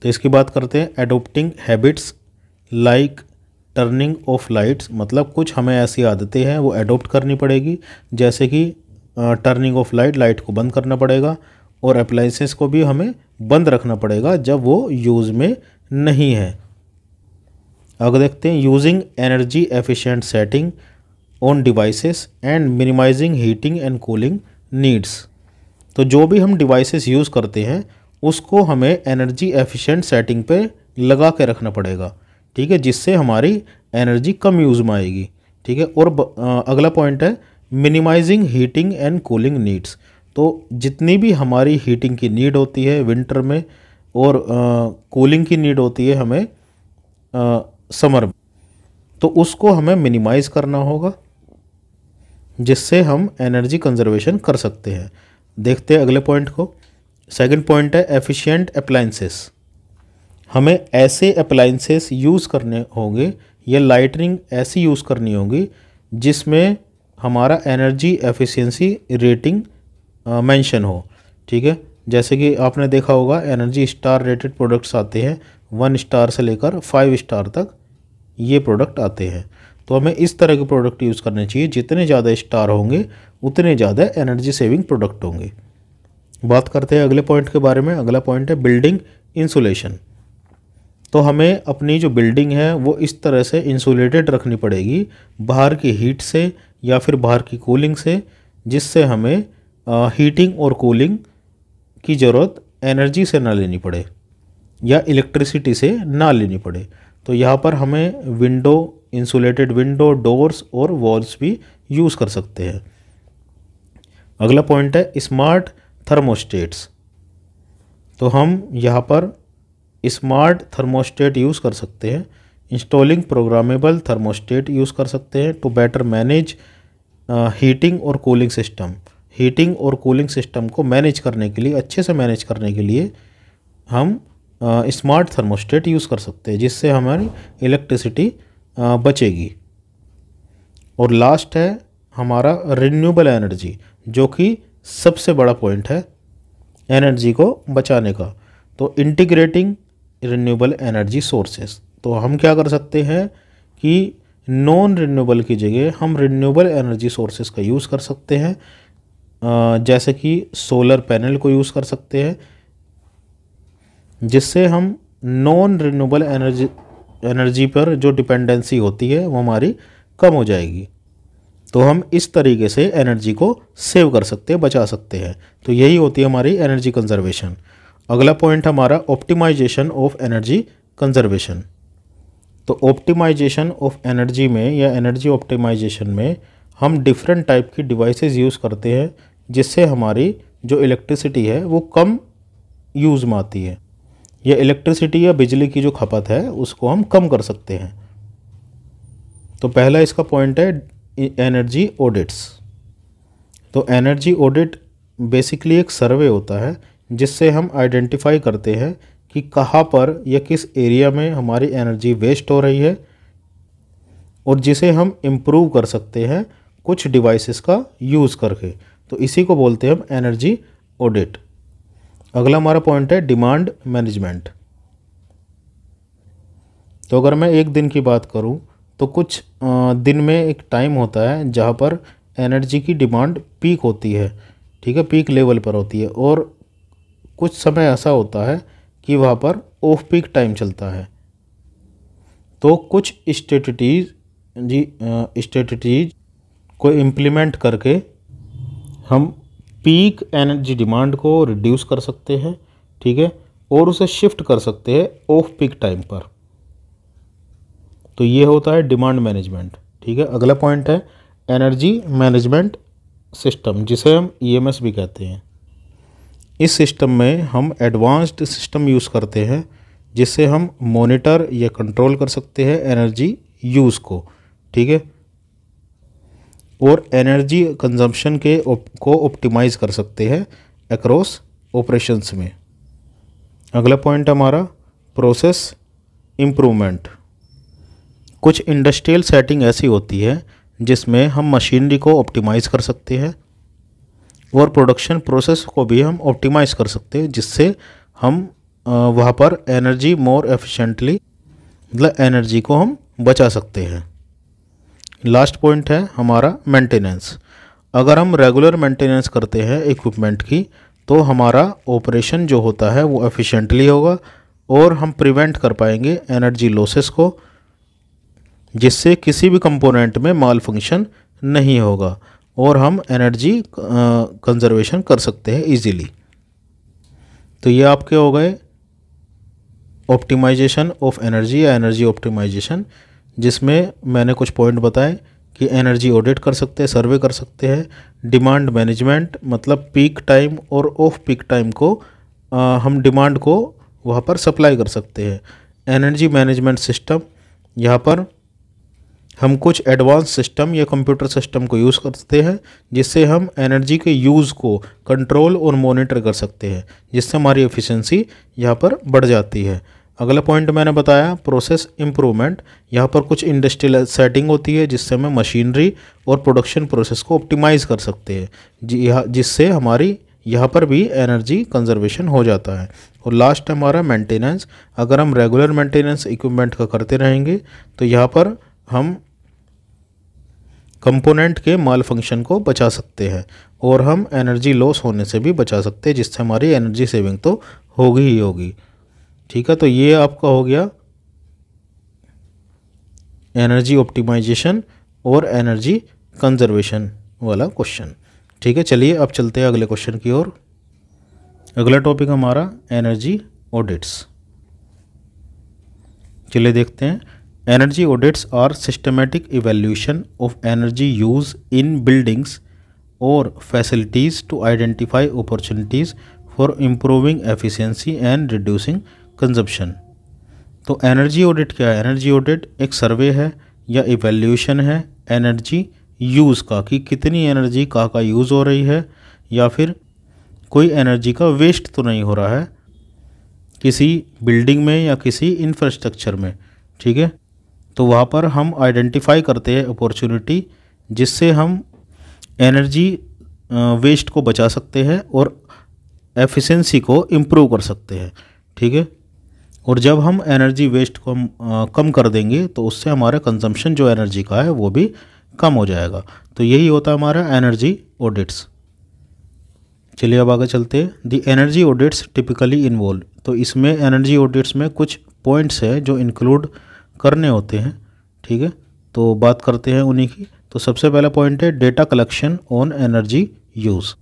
तो इसकी बात करते हैं adopting habits like turning off lights मतलब कुछ हमें ऐसी आदतें हैं वो एडोप्ट करनी पड़ेगी जैसे कि टर्निंग ऑफ लाइट लाइट को बंद करना पड़ेगा और अप्लाइंसेस को भी हमें बंद रखना पड़ेगा जब वो यूज़ में नहीं है अगर देखते हैं using energy efficient setting on devices and minimising heating and cooling needs तो जो भी हम डिवाइसेस यूज़ करते हैं उसको हमें एनर्जी एफिशिएंट सेटिंग पे लगा के रखना पड़ेगा ठीक है जिससे हमारी एनर्जी कम यूज़ में आएगी ठीक है और अगला पॉइंट है minimising heating and cooling needs तो जितनी भी हमारी हीटिंग की नीड होती है विंटर में और कूलिंग की नीड होती है हमें आ, समर तो उसको हमें मिनिमाइज़ करना होगा जिससे हम एनर्जी कंजर्वेशन कर सकते हैं देखते हैं अगले पॉइंट को सेकंड पॉइंट है एफिशिएंट अप्लाइंसेस हमें ऐसे अप्लाइंसेस यूज़ करने होंगे या लाइटनिंग ऐसी यूज़ करनी होगी जिसमें हमारा एनर्जी एफिशिएंसी रेटिंग मेंशन हो ठीक है जैसे कि आपने देखा होगा एनर्जी स्टार रेटेड प्रोडक्ट्स आते हैं वन स्टार से लेकर फाइव स्टार तक ये प्रोडक्ट आते हैं तो हमें इस तरह के प्रोडक्ट यूज़ करने चाहिए जितने ज़्यादा स्टार होंगे उतने ज़्यादा एनर्जी सेविंग प्रोडक्ट होंगे बात करते हैं अगले पॉइंट के बारे में अगला पॉइंट है बिल्डिंग इंसुलेशन तो हमें अपनी जो बिल्डिंग है वो इस तरह से इंसुलेटेड रखनी पड़ेगी बाहर की हीट से या फिर बाहर की कूलिंग से जिससे हमें आ, हीटिंग और कूलिंग की ज़रूरत एनर्जी से ना लेनी पड़े या इलेक्ट्रिसिटी से ना लेनी पड़े तो यहाँ पर हमें विंडो इंसुलेटेड विंडो डोर्स और वॉल्स भी यूज़ कर सकते हैं अगला पॉइंट है स्मार्ट थर्मोस्टेट्स तो हम यहाँ पर स्मार्ट थर्मोस्टेट यूज़ कर सकते हैं इंस्टॉलिंग प्रोग्रामेबल थर्मोस्टेट यूज़ कर सकते हैं टू बेटर मैनेज हीटिंग और कूलिंग सिस्टम हीटिंग और कूलिंग सिस्टम को मैनेज करने के लिए अच्छे से मैनेज करने के लिए हम स्मार्ट uh, थर्मोस्टेट यूज़ कर सकते हैं जिससे हमारी इलेक्ट्रिसिटी uh, बचेगी और लास्ट है हमारा रिन्यूबल एनर्जी जो कि सबसे बड़ा पॉइंट है एनर्जी को बचाने का तो इंटीग्रेटिंग रिन्यूबल एनर्जी सोर्सेस तो हम क्या कर सकते हैं कि नॉन रिन्यूबल की जगह हम रिन्यूबल एनर्जी सोर्सेज का यूज़ कर सकते हैं जैसे कि सोलर पैनल को यूज़ कर सकते हैं जिससे हम नॉन रिन्यूबल एनर्जी एनर्जी पर जो डिपेंडेंसी होती है वो हमारी कम हो जाएगी तो हम इस तरीके से एनर्जी को सेव कर सकते हैं बचा सकते हैं तो यही होती है हमारी एनर्जी कंजर्वेशन अगला पॉइंट हमारा ऑप्टिमाइजेशन ऑफ एनर्जी कंजर्वेशन तो ऑप्टिमाइजेशन ऑफ एनर्जी में या एनर्जी ऑप्टिमाइजेशन में हम डिफरेंट टाइप की डिवाइसेस यूज़ करते हैं जिससे हमारी जो इलेक्ट्रिसिटी है वो कम यूज़ में आती है या इलेक्ट्रिसिटी या बिजली की जो खपत है उसको हम कम कर सकते हैं तो पहला इसका पॉइंट है एनर्जी e- ऑडिट्स तो एनर्जी ऑडिट बेसिकली एक सर्वे होता है जिससे हम आइडेंटिफाई करते हैं कि कहाँ पर या किस एरिया में हमारी एनर्जी वेस्ट हो रही है और जिसे हम इम्प्रूव कर सकते हैं कुछ डिवाइसेस का यूज़ करके तो इसी को बोलते हैं हम एनर्जी ऑडिट अगला हमारा पॉइंट है डिमांड मैनेजमेंट तो अगर मैं एक दिन की बात करूं तो कुछ दिन में एक टाइम होता है जहाँ पर एनर्जी की डिमांड पीक होती है ठीक है पीक लेवल पर होती है और कुछ समय ऐसा होता है कि वहाँ पर ऑफ पीक टाइम चलता है तो कुछ स्ट्रेटीज जी स्ट्रेटीज को इम्प्लीमेंट करके हम पीक एनर्जी डिमांड को रिड्यूस कर सकते हैं ठीक है और उसे शिफ्ट कर सकते हैं ऑफ पीक टाइम पर तो ये होता है डिमांड मैनेजमेंट ठीक है अगला पॉइंट है एनर्जी मैनेजमेंट सिस्टम जिसे हम ईएमएस भी कहते हैं इस सिस्टम में हम एडवांस्ड सिस्टम यूज़ करते हैं जिससे हम मॉनिटर या कंट्रोल कर सकते हैं एनर्जी यूज़ को ठीक है और एनर्जी कंजम्पशन के को ऑप्टिमाइज़ कर सकते हैं अक्रॉस ऑपरेशंस में अगला पॉइंट हमारा प्रोसेस इम्प्रूवमेंट कुछ इंडस्ट्रियल सेटिंग ऐसी होती है जिसमें हम मशीनरी को ऑप्टिमाइज़ कर सकते हैं और प्रोडक्शन प्रोसेस को भी हम ऑप्टिमाइज़ कर सकते हैं जिससे हम वहाँ पर एनर्जी मोर एफिशिएंटली मतलब एनर्जी को हम बचा सकते हैं लास्ट पॉइंट है हमारा मेंटेनेंस अगर हम रेगुलर मेंटेनेंस करते हैं इक्विपमेंट की तो हमारा ऑपरेशन जो होता है वो एफिशिएंटली होगा और हम प्रिवेंट कर पाएंगे एनर्जी लॉसेस को जिससे किसी भी कंपोनेंट में माल फंक्शन नहीं होगा और हम एनर्जी कंजर्वेशन कर सकते हैं इजीली तो ये आपके हो गए ऑप्टिमाइजेशन ऑफ एनर्जी या एनर्जी ऑप्टिमाइजेशन जिसमें मैंने कुछ पॉइंट बताए कि एनर्जी ऑडिट कर सकते हैं सर्वे कर सकते हैं डिमांड मैनेजमेंट मतलब पीक टाइम और ऑफ पीक टाइम को आ, हम डिमांड को वहाँ पर सप्लाई कर सकते हैं एनर्जी मैनेजमेंट सिस्टम यहाँ पर हम कुछ एडवांस सिस्टम या कंप्यूटर सिस्टम को यूज़ करते हैं जिससे हम एनर्जी के यूज़ को कंट्रोल और मॉनिटर कर सकते हैं जिससे हमारी एफिशिएंसी यहाँ पर बढ़ जाती है अगला पॉइंट मैंने बताया प्रोसेस इम्प्रूवमेंट यहाँ पर कुछ इंडस्ट्रियल सेटिंग होती है जिससे हमें मशीनरी और प्रोडक्शन प्रोसेस को ऑप्टिमाइज़ कर सकते हैं जी जिससे हमारी यहाँ पर भी एनर्जी कंजर्वेशन हो जाता है और लास्ट हमारा मेंटेनेंस अगर हम रेगुलर मेंटेनेंस इक्विपमेंट का करते रहेंगे तो यहाँ पर हम कंपोनेंट के माल फंक्शन को बचा सकते हैं और हम एनर्जी लॉस होने से भी बचा सकते हैं जिससे हमारी एनर्जी सेविंग तो होगी ही होगी ठीक है तो ये आपका हो गया एनर्जी ऑप्टिमाइजेशन और एनर्जी कंजर्वेशन वाला क्वेश्चन ठीक है चलिए अब चलते हैं अगले क्वेश्चन की ओर अगला टॉपिक हमारा एनर्जी ऑडिट्स चलिए देखते हैं Energy audits are systematic evaluation of energy use in buildings or facilities to identify opportunities for improving efficiency and reducing consumption. तो एनर्जी ऑडिट क्या है एनर्जी ऑडिट एक सर्वे है या इवेल्यूशन है एनर्जी यूज़ का कि कितनी एनर्जी का का यूज़ हो रही है या फिर कोई एनर्जी का वेस्ट तो नहीं हो रहा है किसी बिल्डिंग में या किसी इंफ्रास्ट्रक्चर में ठीक है तो वहाँ पर हम आइडेंटिफाई करते हैं अपॉर्चुनिटी जिससे हम एनर्जी वेस्ट को बचा सकते हैं और एफिशिएंसी को इम्प्रूव कर सकते हैं ठीक है और जब हम एनर्जी वेस्ट को हम कम कर देंगे तो उससे हमारा कंजम्पशन जो एनर्जी का है वो भी कम हो जाएगा तो यही होता है हमारा एनर्जी ऑडिट्स चलिए अब आगे चलते हैं the energy audits typically involve तो इसमें एनर्जी ऑडिट्स में कुछ पॉइंट्स हैं जो इंक्लूड करने होते हैं ठीक है तो बात करते हैं उन्हीं की तो सबसे पहला पॉइंट है data collection on energy use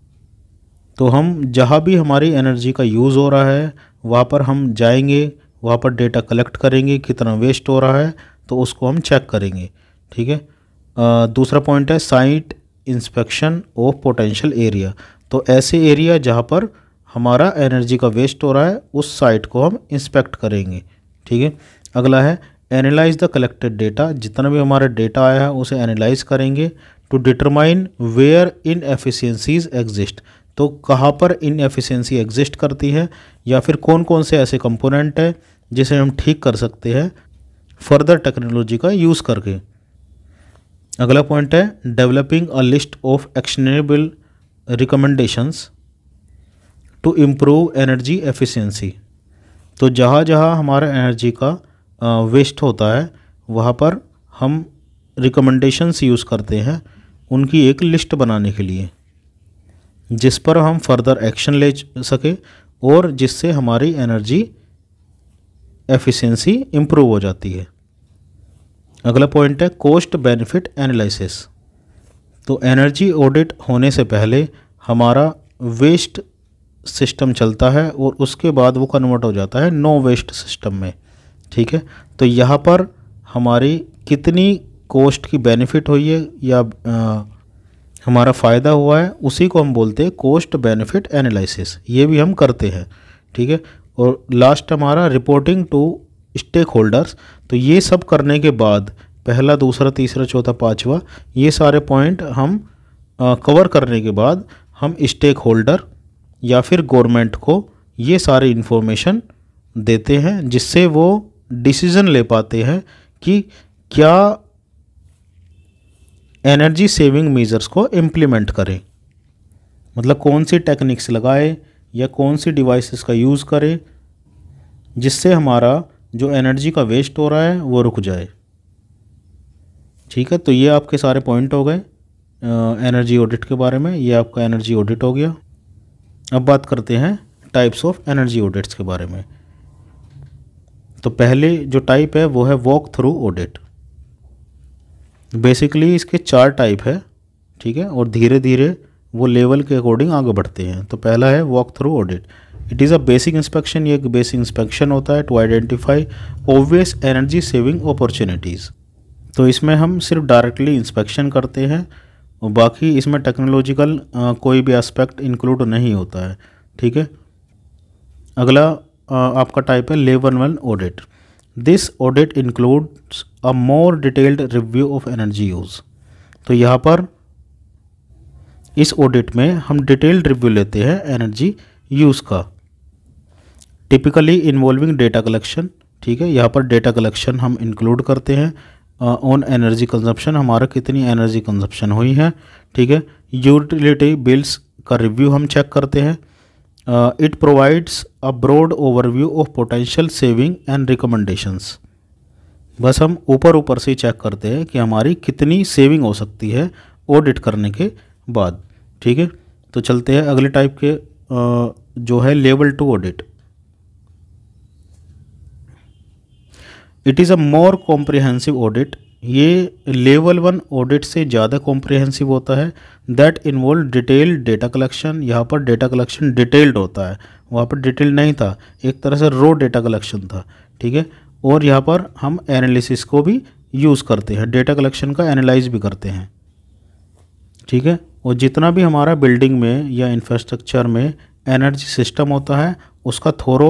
तो हम जहाँ भी हमारी एनर्जी का यूज़ हो रहा है वहाँ पर हम जाएंगे वहाँ पर डेटा कलेक्ट करेंगे कितना वेस्ट हो रहा है तो उसको हम चेक करेंगे ठीक है दूसरा पॉइंट है site inspection of potential area तो ऐसे एरिया जहाँ पर हमारा एनर्जी का वेस्ट हो रहा है उस साइट को हम इंस्पेक्ट करेंगे ठीक है अगला है एनालाइज द कलेक्टेड डेटा जितना भी हमारा डेटा आया है उसे एनालाइज करेंगे to determine where inefficiencies exist तो कहाँ पर इन एफिशियंसी एग्जिस्ट करती है या फिर कौन कौन से ऐसे कंपोनेंट हैं जिसे हम ठीक कर सकते हैं फर्दर टेक्नोलॉजी का यूज़ करके अगला पॉइंट है developing a list of actionable recommendations to improve energy efficiency तो जहाँ जहाँ हमारा एनर्जी का वेस्ट होता है वहाँ पर हम रिकमेंडेशंस यूज़ करते हैं उनकी एक लिस्ट बनाने के लिए जिस पर हम फर्दर एक्शन ले सके और जिससे हमारी एनर्जी एफिशिएंसी इम्प्रूव हो जाती है अगला पॉइंट है कॉस्ट बेनिफिट एनालिसिस तो एनर्जी ऑडिट होने से पहले हमारा वेस्ट सिस्टम चलता है और उसके बाद वो कन्वर्ट हो जाता है नो वेस्ट सिस्टम में ठीक है तो यहाँ पर हमारी कितनी कोस्ट की बेनिफिट हुई है या आ, हमारा फ़ायदा हुआ है उसी को हम बोलते हैं कोस्ट बेनिफिट एनालिसिस ये भी हम करते हैं ठीक है और लास्ट हमारा रिपोर्टिंग टू स्टेक होल्डर्स तो ये सब करने के बाद पहला दूसरा तीसरा चौथा पाँचवा ये सारे पॉइंट हम आ, कवर करने के बाद हम स्टेक होल्डर या फिर गवर्नमेंट को ये सारे इन्फॉर्मेशन देते हैं जिससे वो डिसीज़न ले पाते हैं कि क्या एनर्जी सेविंग मेजर्स को इम्प्लीमेंट करें मतलब कौन सी टेक्निक्स लगाए या कौन सी डिवाइसेस का यूज़ करें जिससे हमारा जो एनर्जी का वेस्ट हो रहा है वो रुक जाए ठीक है तो ये आपके सारे पॉइंट हो गए एनर्जी ऑडिट के बारे में ये आपका एनर्जी ऑडिट हो गया अब बात करते हैं टाइप्स ऑफ एनर्जी ऑडिट्स के बारे में तो पहले जो टाइप है वो है वॉक थ्रू ऑडिट बेसिकली इसके चार टाइप है ठीक है और धीरे धीरे वो लेवल के अकॉर्डिंग आगे बढ़ते हैं तो पहला है walk through audit it is a basic inspection ये एक बेसिक इंस्पेक्शन होता है to identify obvious energy saving opportunities तो इसमें हम सिर्फ डायरेक्टली इंस्पेक्शन करते हैं और बाकी इसमें टेक्नोलॉजिकल कोई भी एस्पेक्ट इंक्लूड नहीं होता है ठीक है अगला आपका टाइप है level one audit this audit includes a more detailed review of energy use तो यहाँ पर इस ऑडिट में हम डिटेल्ड रिव्यू लेते हैं एनर्जी यूज़ का टिपिकली इन्वॉल्विंग डेटा कलेक्शन ठीक है यहाँ पर डेटा कलेक्शन हम इंक्लूड करते हैं ऑन एनर्जी कंजप्शन हमारा कितनी एनर्जी कंजप्शन हुई है ठीक है यूटिलिटी बिल्स का रिव्यू हम चेक करते हैं uh, it provides a broad overview of potential saving and recommendations बस हम ऊपर ऊपर से ही चेक करते हैं कि हमारी कितनी सेविंग हो सकती है ऑडिट करने के बाद ठीक है तो चलते हैं अगले टाइप के uh, जो है level two audit it is a more comprehensive audit ये लेवल वन ऑडिट से ज़्यादा कॉम्प्रिहेंसिव होता है that involve detail data collection यहाँ पर डेटा कलेक्शन डिटेल्ड होता है वहाँ पर डिटेल नहीं था एक तरह से रो डेटा कलेक्शन था ठीक है और यहाँ पर हम एनालिसिस को भी यूज़ करते हैं डेटा कलेक्शन का एनालाइज भी करते हैं ठीक है और जितना भी हमारा बिल्डिंग में या इंफ्रास्ट्रक्चर में एनर्जी सिस्टम होता है उसका थोरो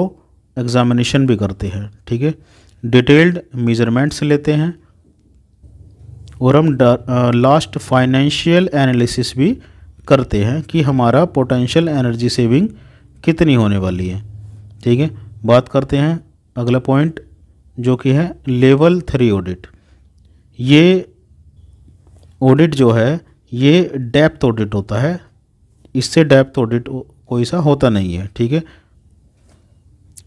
एग्जामिनेशन भी करते हैं ठीक है डिटेल्ड मेजरमेंट्स लेते हैं और हम लास्ट फाइनेंशियल एनालिसिस भी करते हैं कि हमारा पोटेंशियल एनर्जी सेविंग कितनी होने वाली है ठीक है बात करते हैं अगला पॉइंट जो कि है लेवल थ्री ऑडिट ये ऑडिट जो है ये डेप्थ ऑडिट होता है इससे डेप्थ ऑडिट कोई सा होता नहीं है ठीक है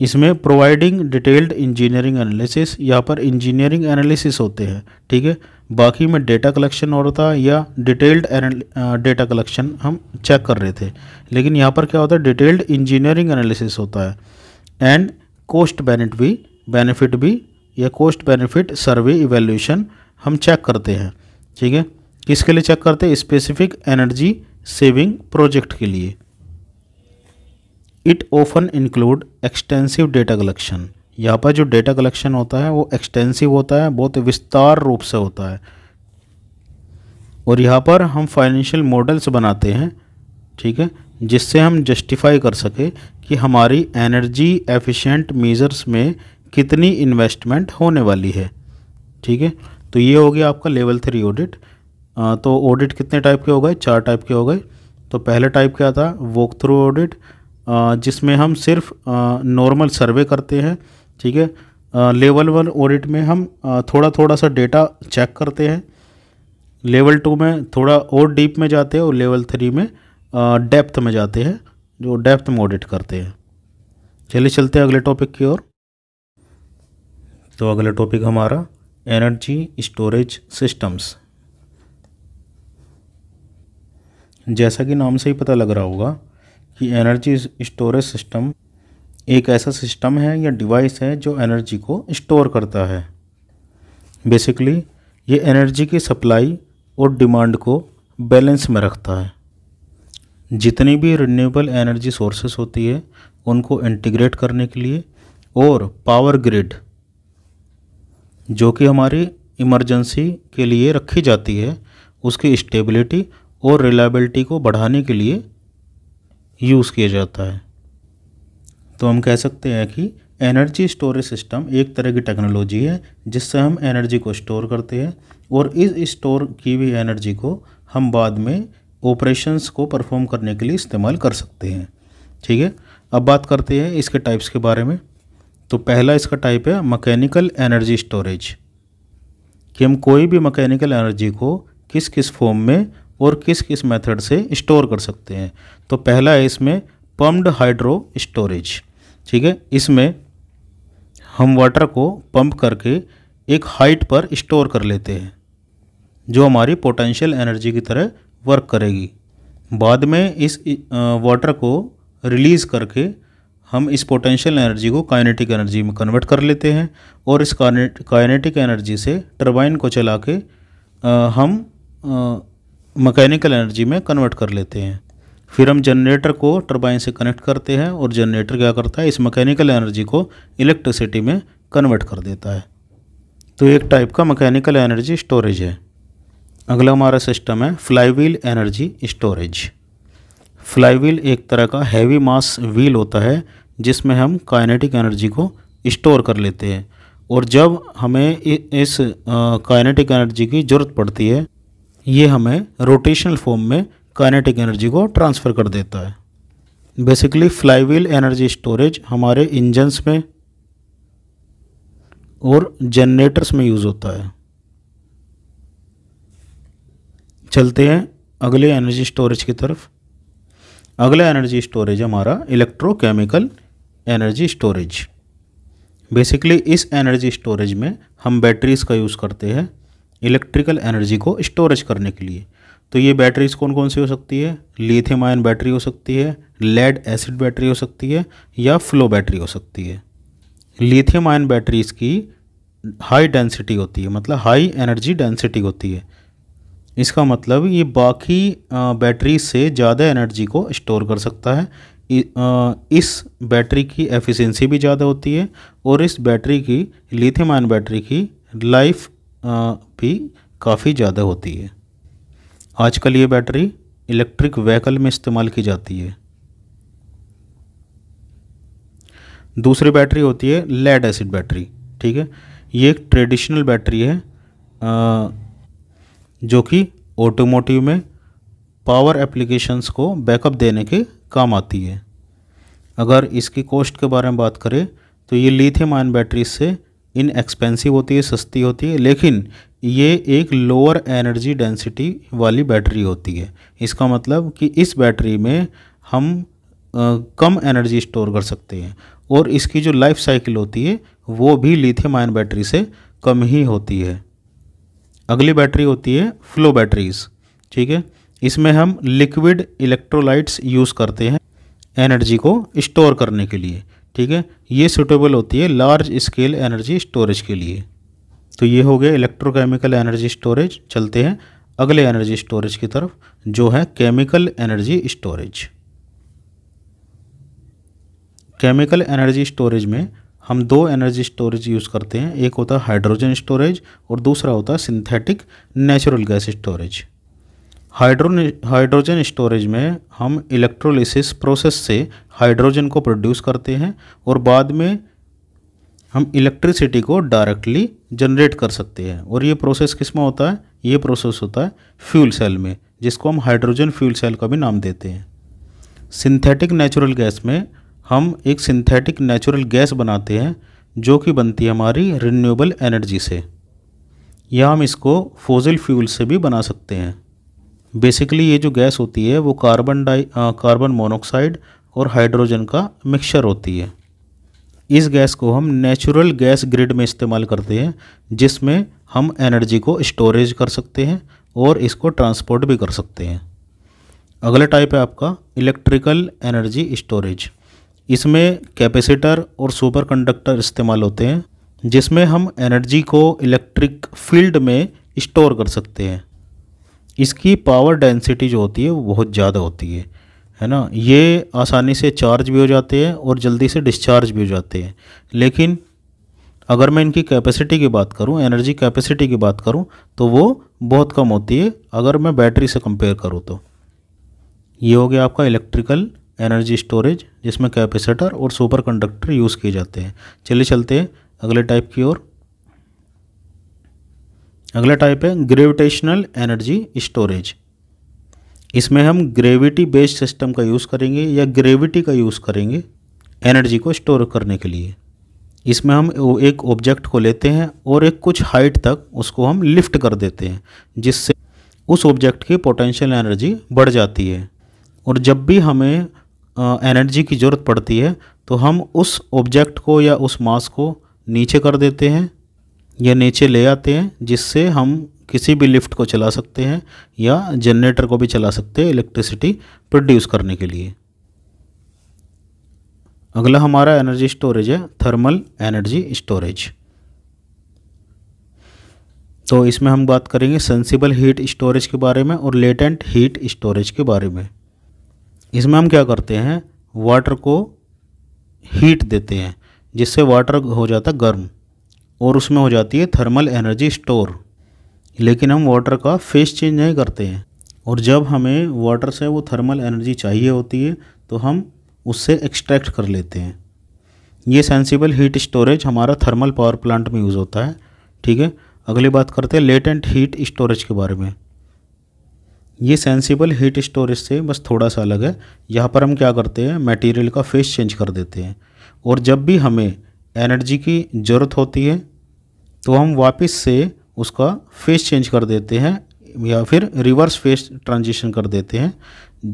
इसमें प्रोवाइडिंग डिटेल्ड इंजीनियरिंग एनालिसिस यहाँ पर इंजीनियरिंग एनालिसिस होते हैं ठीक है बाकी में डेटा कलेक्शन और होता है या डिटेल्ड डेटा कलेक्शन हम चेक कर रहे थे लेकिन यहाँ पर क्या होता है डिटेल्ड इंजीनियरिंग एनालिसिस होता है एंड कोस्ट बेनिट भी बेनिफिट भी या कोस्ट बेनिफिट सर्वे इवेल्यूशन हम चेक करते हैं ठीक है किसके लिए चेक करते हैं स्पेसिफिक एनर्जी सेविंग प्रोजेक्ट के लिए it often include extensive data collection यहाँ पर जो डेटा कलेक्शन होता है वो एक्सटेंसिव होता है बहुत विस्तार रूप से होता है और यहाँ पर हम फाइनेंशियल मॉडल्स बनाते हैं ठीक है जिससे हम जस्टिफाई कर सके कि हमारी एनर्जी एफिशिएंट मेजर्स में कितनी इन्वेस्टमेंट होने वाली है ठीक है तो ये हो गया आपका लेवल थ्री ऑडिट तो ऑडिट कितने टाइप के हो गए चार टाइप के हो गए तो पहले टाइप क्या था वॉक थ्रू ऑडिट जिसमें हम सिर्फ नॉर्मल सर्वे करते हैं ठीक है लेवल वन ऑडिट में हम थोड़ा थोड़ा सा डेटा चेक करते हैं लेवल टू में थोड़ा और डीप में जाते हैं और लेवल थ्री में डेप्थ में जाते हैं जो डेप्थ में ऑडिट करते हैं चलिए चलते हैं अगले टॉपिक की ओर तो अगला टॉपिक हमारा एनर्जी स्टोरेज सिस्टम्स जैसा कि नाम से ही पता लग रहा होगा कि एनर्जी स्टोरेज सिस्टम एक ऐसा सिस्टम है या डिवाइस है जो एनर्जी को स्टोर करता है बेसिकली ये एनर्जी की सप्लाई और डिमांड को बैलेंस में रखता है जितनी भी रिन्यूएबल एनर्जी सोर्सेस होती है उनको इंटीग्रेट करने के लिए और पावर ग्रिड जो कि हमारी इमरजेंसी के लिए रखी जाती है उसकी स्टेबिलिटी और रिलायबिलिटी को बढ़ाने के लिए यूज़ किया जाता है तो हम कह सकते हैं कि एनर्जी स्टोरेज सिस्टम एक तरह की टेक्नोलॉजी है जिससे हम एनर्जी को स्टोर करते हैं और इस स्टोर की हुई एनर्जी को हम बाद में ऑपरेशंस को परफॉर्म करने के लिए इस्तेमाल कर सकते हैं ठीक है अब बात करते हैं इसके टाइप्स के बारे में तो पहला इसका टाइप है मकैनिकल एनर्जी स्टोरेज कि हम कोई भी मकैनिकल एनर्जी को किस किस फॉर्म में और किस किस मेथड से स्टोर कर सकते हैं तो पहला है इसमें पम्प्ड हाइड्रो स्टोरेज ठीक है इसमें हम वाटर को पंप करके एक हाइट पर स्टोर कर लेते हैं जो हमारी पोटेंशियल एनर्जी की तरह वर्क करेगी बाद में इस वाटर को रिलीज़ करके हम इस पोटेंशियल एनर्जी को काइनेटिक एनर्जी में कन्वर्ट कर लेते हैं और इस काइनेटिक एनर्जी से टरबाइन को चला के हम मैकेनिकल एनर्जी में कन्वर्ट कर लेते हैं फिर हम जनरेटर को टरबाइन से कनेक्ट करते हैं और जनरेटर क्या करता है इस मैकेनिकल एनर्जी को इलेक्ट्रिसिटी में कन्वर्ट कर देता है तो एक टाइप का मैकेनिकल एनर्जी स्टोरेज है अगला हमारा सिस्टम है फ्लाईवील एनर्जी स्टोरेज फ्लाईवील एक तरह का हैवी मास व्हील होता है जिसमें हम काइनेटिक एनर्जी को स्टोर कर लेते हैं और जब हमें इस काइनेटिक एनर्जी की ज़रूरत पड़ती है ये हमें रोटेशनल फॉर्म में काइनेटिक एनर्जी को ट्रांसफ़र कर देता है बेसिकली फ्लाईवील एनर्जी स्टोरेज हमारे इंजन्स में और जनरेटर्स में यूज़ होता है चलते हैं अगले एनर्जी स्टोरेज की तरफ अगला एनर्जी स्टोरेज हमारा इलेक्ट्रोकेमिकल एनर्जी स्टोरेज बेसिकली इस एनर्जी स्टोरेज में हम बैटरीज़ का यूज़ करते हैं इलेक्ट्रिकल एनर्जी को स्टोरेज करने के लिए तो ये बैटरीज कौन कौन सी हो सकती है लिथियम आयन बैटरी हो सकती है लेड एसिड बैटरी हो सकती है या फ्लो बैटरी हो सकती है लिथियम आयन बैटरीज की हाई डेंसिटी होती है मतलब हाई एनर्जी डेंसिटी होती है इसका मतलब ये बाकी बैटरी से ज़्यादा एनर्जी को स्टोर कर सकता है इस बैटरी की एफिशिएंसी भी ज़्यादा होती है और इस बैटरी की लिथियम आयन बैटरी की लाइफ भी काफ़ी ज़्यादा होती है आजकल ये बैटरी इलेक्ट्रिक व्हीकल में इस्तेमाल की जाती है दूसरी बैटरी होती है लेड एसिड बैटरी ठीक है ये एक ट्रेडिशनल बैटरी है आ, जो कि ऑटोमोटिव में पावर एप्लीकेशंस को बैकअप देने के काम आती है अगर इसकी कॉस्ट के बारे में बात करें तो ये लिथियम आयन बैटरी से इनएक्सपेंसिव होती है सस्ती होती है लेकिन ये एक लोअर एनर्जी डेंसिटी वाली बैटरी होती है इसका मतलब कि इस बैटरी में हम आ, कम एनर्जी स्टोर कर सकते हैं और इसकी जो लाइफ साइकिल होती है वो भी लिथियम आयन बैटरी से कम ही होती है अगली बैटरी होती है फ्लो बैटरीज ठीक है इसमें हम लिक्विड इलेक्ट्रोलाइट्स यूज़ करते हैं एनर्जी को स्टोर करने के लिए ठीक है ये सुटेबल होती है लार्ज स्केल एनर्जी स्टोरेज के लिए तो ये हो गए इलेक्ट्रोकेमिकल एनर्जी स्टोरेज चलते हैं अगले एनर्जी स्टोरेज की तरफ जो है chemical energy storage chemical energy storage में हम दो एनर्जी स्टोरेज यूज़ करते हैं एक होता है हाइड्रोजन स्टोरेज और दूसरा होता है synthetic natural gas storage hydro hydrogen storage में हम इलेक्ट्रोलिसिस प्रोसेस से हाइड्रोजन को प्रोड्यूस करते हैं और बाद में हम इलेक्ट्रिसिटी को डायरेक्टली जनरेट कर सकते हैं और ये प्रोसेस किस में होता है ये प्रोसेस होता है फ्यूल सेल में जिसको हम हाइड्रोजन फ्यूल सेल का भी नाम देते हैं सिंथेटिक नेचुरल गैस में हम एक सिंथेटिक नेचुरल गैस बनाते हैं जो कि बनती है हमारी रिन्यूएबल एनर्जी से या हम इसको फोजिल फ्यूल से भी बना सकते हैं बेसिकली ये जो गैस होती है वो कार्बन डाई कार्बन मोनोक्साइड और हाइड्रोजन का मिक्सचर होती है इस गैस को हम नेचुरल गैस ग्रिड में इस्तेमाल करते हैं जिसमें हम एनर्जी को स्टोरेज कर सकते हैं और इसको ट्रांसपोर्ट भी कर सकते हैं अगला टाइप है आपका इलेक्ट्रिकल एनर्जी स्टोरेज इसमें कैपेसिटर और सुपर कंडक्टर इस्तेमाल होते हैं जिसमें हम एनर्जी को इलेक्ट्रिक फील्ड में स्टोर कर सकते हैं इसकी पावर डेंसिटी जो होती है वो बहुत ज़्यादा होती है है ना ये आसानी से चार्ज भी हो जाते हैं और जल्दी से डिस्चार्ज भी हो जाते हैं लेकिन अगर मैं इनकी कैपेसिटी की बात करूं एनर्जी कैपेसिटी की बात करूं तो वो बहुत कम होती है अगर मैं बैटरी से कंपेयर करूं तो ये हो गया आपका इलेक्ट्रिकल एनर्जी स्टोरेज जिसमें कैपेसिटर और सुपर कंडक्टर यूज़ किए जाते हैं चलिए चलते हैं अगले टाइप की ओर अगला टाइप है ग्रेविटेशनल एनर्जी स्टोरेज इसमें हम ग्रेविटी बेस्ड सिस्टम का यूज़ करेंगे या ग्रेविटी का यूज़ करेंगे एनर्जी को स्टोर करने के लिए इसमें हम एक ऑब्जेक्ट को लेते हैं और एक कुछ हाइट तक उसको हम लिफ्ट कर देते हैं जिससे उस ऑब्जेक्ट की पोटेंशियल एनर्जी बढ़ जाती है और जब भी हमें एनर्जी की ज़रूरत पड़ती है तो हम उस ऑब्जेक्ट को या उस मास को नीचे कर देते हैं या नीचे ले आते हैं जिससे हम किसी भी लिफ्ट को चला सकते हैं या जनरेटर को भी चला सकते हैं इलेक्ट्रिसिटी प्रोड्यूस करने के लिए अगला हमारा एनर्जी स्टोरेज है थर्मल एनर्जी स्टोरेज तो इसमें हम बात करेंगे सेंसिबल हीट स्टोरेज के बारे में और लेटेंट हीट स्टोरेज के बारे में इसमें हम क्या करते हैं वाटर को हीट देते हैं जिससे वाटर हो जाता गर्म और उसमें हो जाती है थर्मल एनर्जी स्टोर लेकिन हम वाटर का फेस चेंज नहीं करते हैं और जब हमें वाटर से वो थर्मल एनर्जी चाहिए होती है तो हम उससे एक्सट्रैक्ट कर लेते हैं ये सेंसिबल हीट स्टोरेज हमारा थर्मल पावर प्लांट में यूज़ होता है ठीक है अगली बात करते हैं लेटेंट हीट स्टोरेज के बारे में ये सेंसिबल हीट स्टोरेज से बस थोड़ा सा अलग है यहाँ पर हम क्या करते हैं मटेरियल का फेस चेंज कर देते हैं और जब भी हमें एनर्जी की ज़रूरत होती है तो हम वापस से उसका फेस चेंज कर देते हैं या फिर रिवर्स फेस ट्रांजिशन कर देते हैं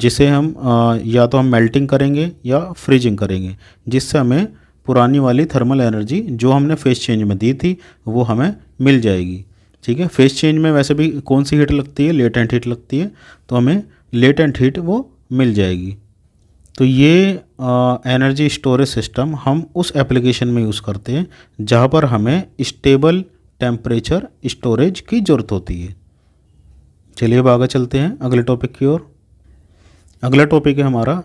जिसे हम आ, या तो हम मेल्टिंग करेंगे या फ्रीजिंग करेंगे जिससे हमें पुरानी वाली थर्मल एनर्जी जो हमने फेस चेंज में दी थी वो हमें मिल जाएगी ठीक है फेस चेंज में वैसे भी कौन सी हीट लगती है लेट एंड हीट लगती है तो हमें लेट एंड हीट वो मिल जाएगी तो ये एनर्जी स्टोरेज सिस्टम हम उस एप्लीकेशन में यूज़ करते हैं जहाँ पर हमें स्टेबल टेम्परेचर स्टोरेज की ज़रूरत होती है चलिए अब आगे चलते हैं अगले टॉपिक की ओर अगला टॉपिक है हमारा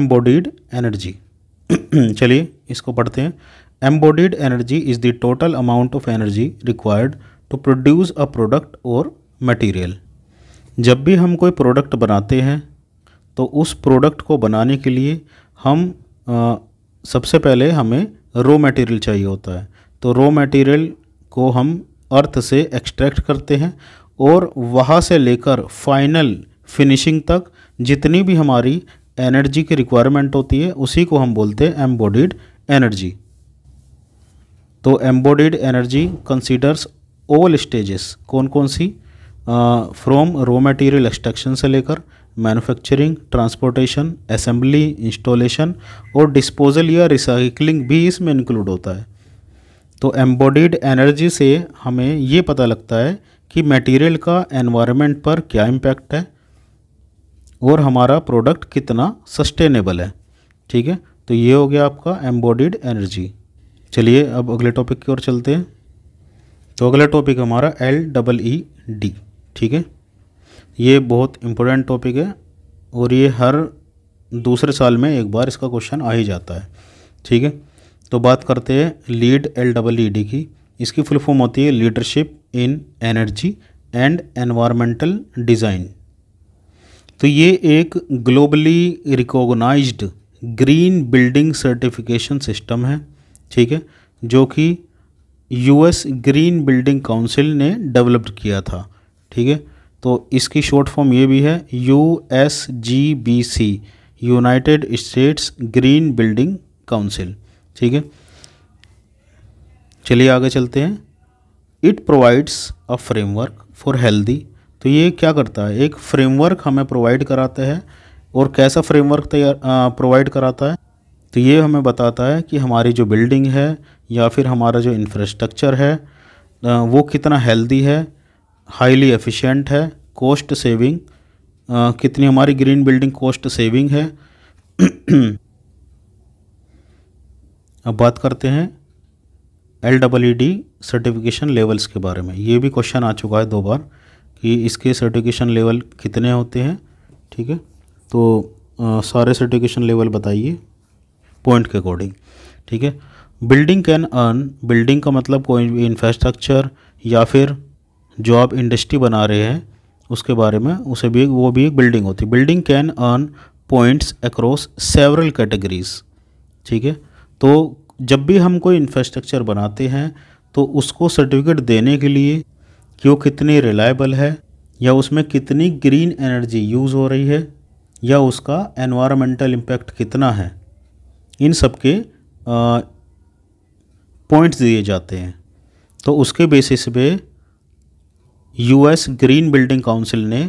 एम्बॉडीड एनर्जी [CLEARS THROAT] चलिए इसको पढ़ते हैं embodied energy is the total amount of energy required to produce a product और मटीरियल जब भी हम कोई प्रोडक्ट बनाते हैं तो उस प्रोडक्ट को बनाने के लिए हम आ, सबसे पहले हमें रो मटेरियल चाहिए होता है तो रो मटेरियल को हम अर्थ से एक्सट्रैक्ट करते हैं और वहाँ से लेकर फाइनल फिनिशिंग तक जितनी भी हमारी एनर्जी की रिक्वायरमेंट होती है उसी को हम बोलते हैं एम्बॉडीड एनर्जी तो embodied energy considers all stages कौन कौन सी फ्रॉम रॉ मटेरियल एक्सट्रैक्शन से लेकर मैन्युफैक्चरिंग ट्रांसपोर्टेशन असेंबली इंस्टॉलेशन और डिस्पोजल या रिसाइकलिंग भी इसमें इंक्लूड होता है तो एम्बॉडीड एनर्जी से हमें ये पता लगता है कि मटेरियल का एनवायरनमेंट पर क्या इम्पैक्ट है और हमारा प्रोडक्ट कितना सस्टेनेबल है ठीक है तो ये हो गया आपका एम्बॉडीड एनर्जी चलिए अब अगले टॉपिक की ओर चलते हैं तो अगला टॉपिक हमारा एल डबल ई डी ठीक है ये बहुत इम्पोर्टेंट टॉपिक है और ये हर दूसरे साल में एक बार इसका क्वेश्चन आ ही जाता है ठीक है तो बात करते हैं LEED L double E D की इसकी फुल फॉर्म होती है leadership in energy and environmental design तो ये एक globally recognized green building certification system है ठीक है जो कि यूएस ग्रीन बिल्डिंग काउंसिल ने डेवलप्ड किया था ठीक है तो इसकी शॉर्ट फॉर्म ये भी है U S G B C United States green building council ठीक है चलिए आगे चलते हैं it provides a framework for healthy तो ये क्या करता है एक फ्रेमवर्क हमें प्रोवाइड कराता है और कैसा फ्रेमवर्क तैयार प्रोवाइड कराता है तो ये हमें बताता है कि हमारी जो बिल्डिंग है या फिर हमारा जो इंफ्रास्ट्रक्चर है वो कितना हेल्दी है हाईली एफिशिएंट है कॉस्ट सेविंग कितनी हमारी ग्रीन बिल्डिंग कॉस्ट सेविंग है अब बात करते हैं L double E D certification levels के बारे में ये भी क्वेश्चन आ चुका है दो बार कि इसके सर्टिफिकेशन लेवल कितने होते हैं ठीक है तो आ, सारे सर्टिफिकेशन लेवल बताइए पॉइंट के अकॉर्डिंग ठीक है बिल्डिंग कैन अर्न बिल्डिंग का मतलब कोई भी इंफ्रास्ट्रक्चर या फिर जो आप इंडस्ट्री बना रहे हैं उसके बारे में उसे भी वो भी एक बिल्डिंग होती है building can earn points across several categories ठीक है तो जब भी हम कोई इंफ्रास्ट्रक्चर बनाते हैं तो उसको सर्टिफिकेट देने के लिए कि वो कितनी रिलायबल है या उसमें कितनी ग्रीन एनर्जी यूज़ हो रही है या उसका एनवायरमेंटल इम्पैक्ट कितना है इन सब के पॉइंट्स दिए जाते हैं तो उसके बेसिस पे यूएस ग्रीन बिल्डिंग काउंसिल ने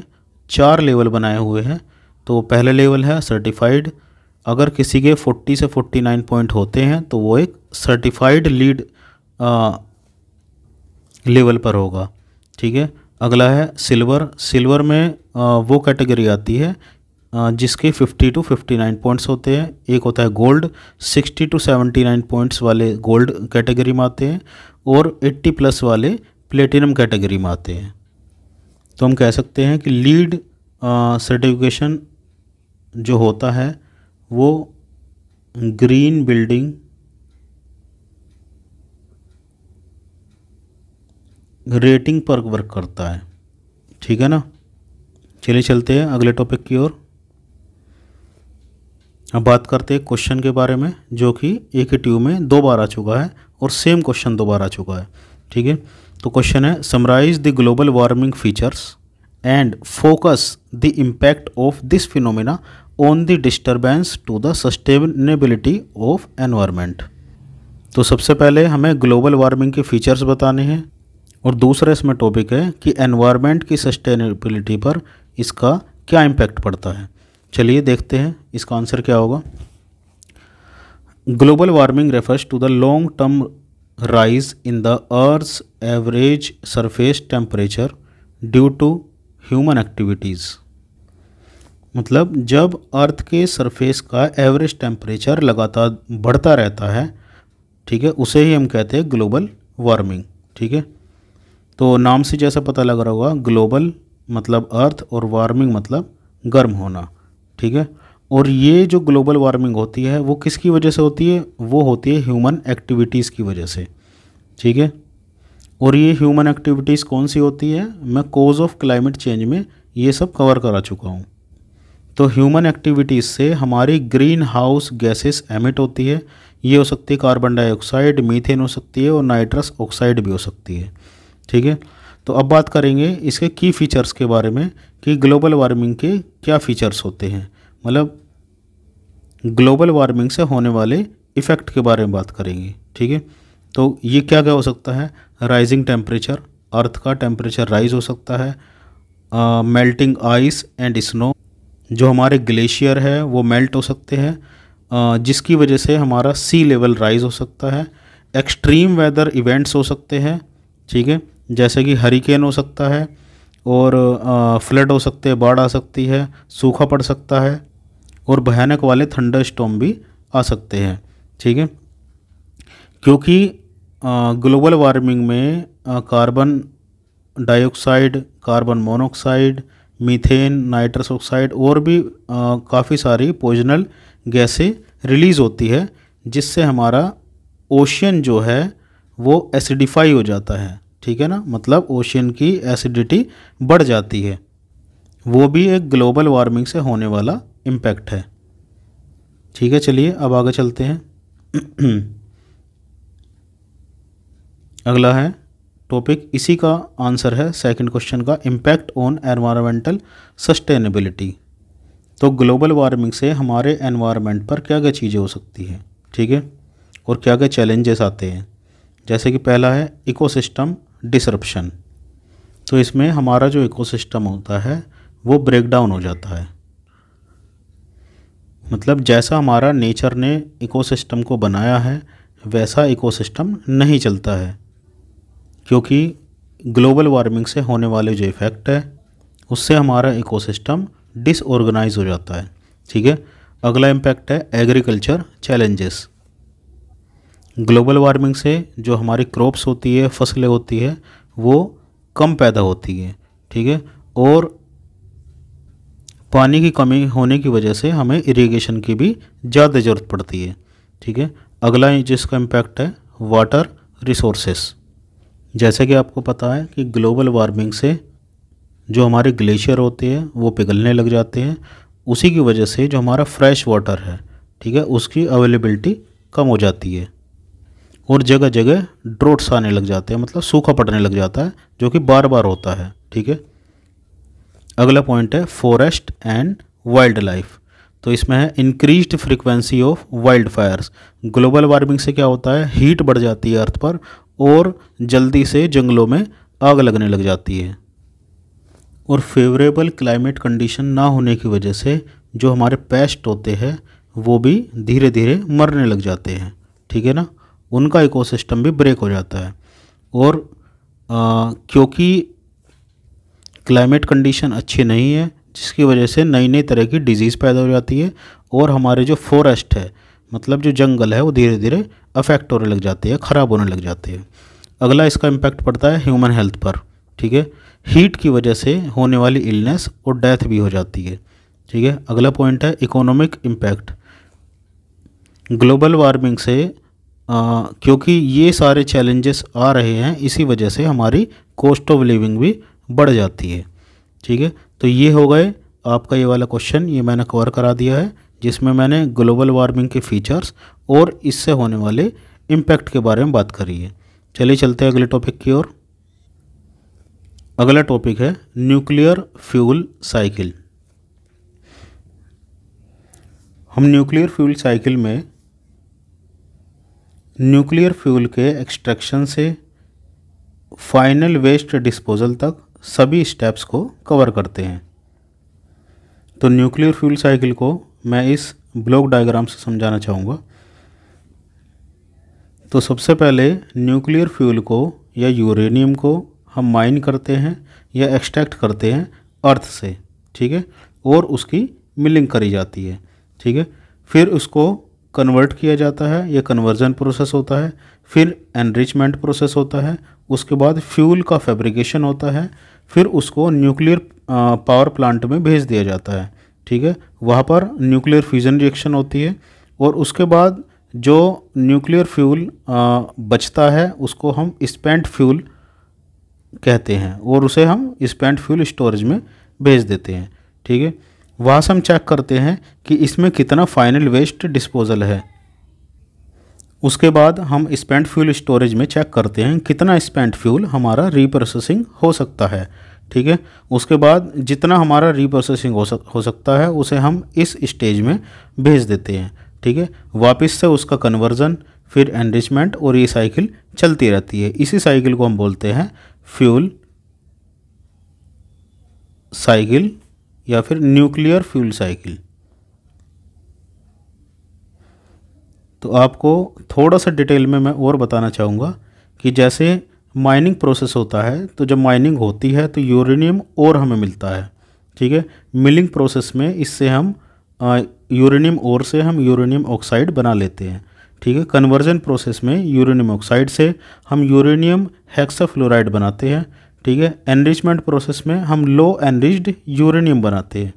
चार लेवल बनाए हुए हैं तो पहला लेवल है सर्टिफाइड अगर किसी के 40 से 49 पॉइंट होते हैं तो वो एक सर्टिफाइड लीड लेवल पर होगा ठीक है अगला है सिल्वर सिल्वर में आ, वो कैटेगरी आती है आ, जिसके 50 टू 59 पॉइंट्स होते हैं एक होता है गोल्ड 60 टू 79 पॉइंट्स वाले गोल्ड कैटेगरी में आते हैं और 80 प्लस वाले प्लेटिनम कैटेगरी में आते हैं तो हम कह सकते हैं कि लीड सर्टिफिकेशन जो होता है वो ग्रीन बिल्डिंग रेटिंग पर वर्क करता है ठीक है ना चलिए चलते हैं अगले टॉपिक की ओर अब बात करते हैं क्वेश्चन के बारे में जो कि एक ही ट्यूब में दो बार आ चुका है और सेम क्वेश्चन दो बार आ चुका है ठीक है तो क्वेश्चन है summarize the global warming features and focus the impact of this phenomena on the disturbance to the sustainability of environment तो सबसे पहले हमें ग्लोबल वार्मिंग के फीचर्स बताने हैं और दूसरा इसमें टॉपिक है कि एनवायरमेंट की सस्टेनेबिलिटी पर इसका क्या इम्पैक्ट पड़ता है चलिए देखते हैं इसका आंसर क्या होगा global warming refers to the long term rise in the Earth's average surface temperature due to human activities. मतलब जब अर्थ के सरफेस का एवरेज टेम्परेचर लगातार बढ़ता रहता है ठीक है उसे ही हम कहते हैं ग्लोबल वार्मिंग ठीक है तो नाम से जैसा पता लग रहा होगा ग्लोबल मतलब अर्थ और वार्मिंग मतलब गर्म होना ठीक है और ये जो ग्लोबल वार्मिंग होती है वो किसकी वजह से होती है वो होती है ह्यूमन एक्टिविटीज़ की वजह से ठीक है और ये ह्यूमन एक्टिविटीज़ कौन सी होती है मैं कोज ऑफ क्लाइमेट चेंज में ये सब कवर करा चुका हूँ तो ह्यूमन एक्टिविटीज़ से हमारी ग्रीन हाउस गैसेस एमिट होती है ये हो सकती है कार्बन डाइऑक्साइड मीथेन हो सकती है और नाइट्रस ऑक्साइड भी हो सकती है ठीक है तो अब बात करेंगे इसके की फ़ीचर्स के बारे में कि ग्लोबल वार्मिंग के क्या फ़ीचर्स होते हैं मतलब ग्लोबल वार्मिंग से होने वाले इफ़ेक्ट के बारे में बात करेंगे ठीक है तो ये क्या क्या हो सकता है राइजिंग टेम्परेचर अर्थ का टेम्परेचर राइज हो सकता है मेल्टिंग आइस एंड स्नो जो हमारे ग्लेशियर है वो मेल्ट हो सकते हैं uh, जिसकी वजह से हमारा सी लेवल राइज हो सकता है एक्सट्रीम वेदर इवेंट्स हो सकते हैं ठीक है जैसे कि हरिकेन हो सकता है और फ्लड uh, हो सकते हैं बाढ़ आ सकती है सूखा पड़ सकता है और भयानक वाले थंडर स्टॉम भी आ सकते हैं ठीक है क्योंकि ग्लोबल वार्मिंग में carbon dioxide carbon monoxide methane nitrous oxide और भी काफ़ी सारी पोजनल गैसें रिलीज़ होती है जिससे हमारा ओशियन जो है वो एसिडिफाई हो जाता है ठीक है ना मतलब ओशियन की एसिडिटी बढ़ जाती है वो भी एक ग्लोबल वार्मिंग से होने वाला इम्पैक्ट है ठीक है चलिए अब आगे चलते हैं अगला है टॉपिक इसी का आंसर है सेकंड क्वेश्चन का इम्पैक्ट ऑन एनवायरमेंटल सस्टेनेबिलिटी तो ग्लोबल वार्मिंग से हमारे एनवायरमेंट पर क्या क्या चीज़ें हो सकती है ठीक है और क्या क्या चैलेंजेस आते हैं जैसे कि पहला है इकोसिस्टम डिसरप्शन तो इसमें हमारा जो इकोसिस्टम होता है वो ब्रेकडाउन हो जाता है मतलब जैसा हमारा नेचर ने इकोसिस्टम को बनाया है वैसा इकोसिस्टम नहीं चलता है क्योंकि ग्लोबल वार्मिंग से होने वाले जो इफ़ेक्ट है उससे हमारा इकोसिस्टम डिसऑर्गेनाइज हो जाता है ठीक है अगला इम्पैक्ट है एग्रीकल्चर चैलेंजेस ग्लोबल वार्मिंग से जो हमारी क्रॉप्स होती है फसलें होती है वो कम पैदा होती है ठीक है और पानी की कमी होने की वजह से हमें इरिगेशन की भी ज़्यादा ज़रूरत पड़ती है ठीक है अगला जिसका इम्पैक्ट है वाटर रिसोर्सेस जैसे कि आपको पता है कि ग्लोबल वार्मिंग से जो हमारे ग्लेशियर होते हैं वो पिघलने लग जाते हैं उसी की वजह से जो हमारा फ्रेश वाटर है ठीक है उसकी अवेलेबिलिटी कम हो जाती है और जगह जगह ड्रोट्स आने लग जाते हैं मतलब सूखा पड़ने लग जाता है जो कि बार बार होता है ठीक है अगला पॉइंट है फॉरेस्ट एंड वाइल्ड लाइफ तो इसमें है increased frequency of wild fires global warming से क्या होता है हीट बढ़ जाती है अर्थ पर और जल्दी से जंगलों में आग लगने लग जाती है और फेवरेबल क्लाइमेट कंडीशन ना होने की वजह से जो हमारे पेस्ट होते हैं वो भी धीरे धीरे मरने लग जाते हैं ठीक है ना उनका इकोसिस्टम भी ब्रेक हो जाता है और आ, क्योंकि क्लाइमेट कंडीशन अच्छी नहीं है जिसकी वजह से नई नई तरह की डिजीज़ पैदा हो जाती है और हमारे जो फॉरेस्ट है मतलब जो जंगल है वो धीरे धीरे अफेक्ट होने लग जाते हैं ख़राब होने लग जाते हैं अगला इसका इम्पैक्ट पड़ता है ह्यूमन हेल्थ पर ठीक है हीट की वजह से होने वाली इलनेस और डेथ भी हो जाती है ठीक है अगला पॉइंट है इकोनॉमिक इम्पैक्ट ग्लोबल वार्मिंग से आ, क्योंकि ये सारे चैलेंजेस आ रहे हैं इसी वजह से हमारी कॉस्ट ऑफ लिविंग भी बढ़ जाती है ठीक है तो ये हो गए आपका ये वाला क्वेश्चन ये मैंने कवर करा दिया है जिसमें मैंने ग्लोबल वार्मिंग के फीचर्स और इससे होने वाले इम्पैक्ट के बारे में बात करी है चलिए चलते हैं अगले टॉपिक की ओर अगला टॉपिक है न्यूक्लियर फ्यूल साइकिल हम न्यूक्लियर फ्यूल साइकिल में न्यूक्लियर फ्यूल के एक्सट्रैक्शन से फाइनल वेस्ट डिस्पोजल तक सभी स्टेप्स को कवर करते हैं तो न्यूक्लियर फ्यूल साइकिल को मैं इस ब्लॉक डायग्राम से समझाना चाहूँगा तो सबसे पहले न्यूक्लियर फ्यूल को या यूरेनियम को हम माइन करते हैं या एक्सट्रैक्ट करते हैं अर्थ से ठीक है और उसकी मिलिंग करी जाती है ठीक है फिर उसको कन्वर्ट किया जाता है यह कन्वर्जन प्रोसेस होता है फिर एनरिचमेंट प्रोसेस होता है उसके बाद फ्यूल का फैब्रिकेशन होता है फिर उसको न्यूक्लियर पावर प्लांट में भेज दिया जाता है ठीक है वहाँ पर न्यूक्लियर फ्यूज़न रिएक्शन होती है और उसके बाद जो न्यूक्लियर फ्यूल बचता है उसको हम स्पेंट फ्यूल कहते हैं और उसे हम स्पेंट फ्यूल स्टोरेज में भेज देते हैं ठीक है वास हम चेक करते हैं कि इसमें कितना फाइनल वेस्ट डिस्पोजल है उसके बाद हम स्पेंट फ्यूल स्टोरेज में चेक करते हैं कितना स्पेंट फ्यूल हमारा रीप्रोसेसिंग हो सकता है ठीक है उसके बाद जितना हमारा रीप्रोसेसिंग हो सक हो सकता है उसे हम इस स्टेज में भेज देते हैं ठीक है वापस से उसका कन्वर्जन फिर एनरिचमेंट और ये साइकिल चलती रहती है इसी साइकिल को हम बोलते हैं फ्यूल साइकिल या फिर न्यूक्लियर फ्यूल साइकिल तो आपको थोड़ा सा डिटेल में मैं और बताना चाहूँगा कि जैसे माइनिंग प्रोसेस होता है तो जब माइनिंग होती है तो यूरेनियम और हमें मिलता है ठीक है मिलिंग प्रोसेस में इससे हम यूरेनियम और से हम यूरेनियम ऑक्साइड बना लेते हैं ठीक है कन्वर्जन प्रोसेस में यूरेनियम ऑक्साइड से हम यूरेनियम हेक्साफ्लोराइड बनाते हैं ठीक है एनरिचमेंट प्रोसेस में हम लो एनरिच्ड यूरेनियम बनाते हैं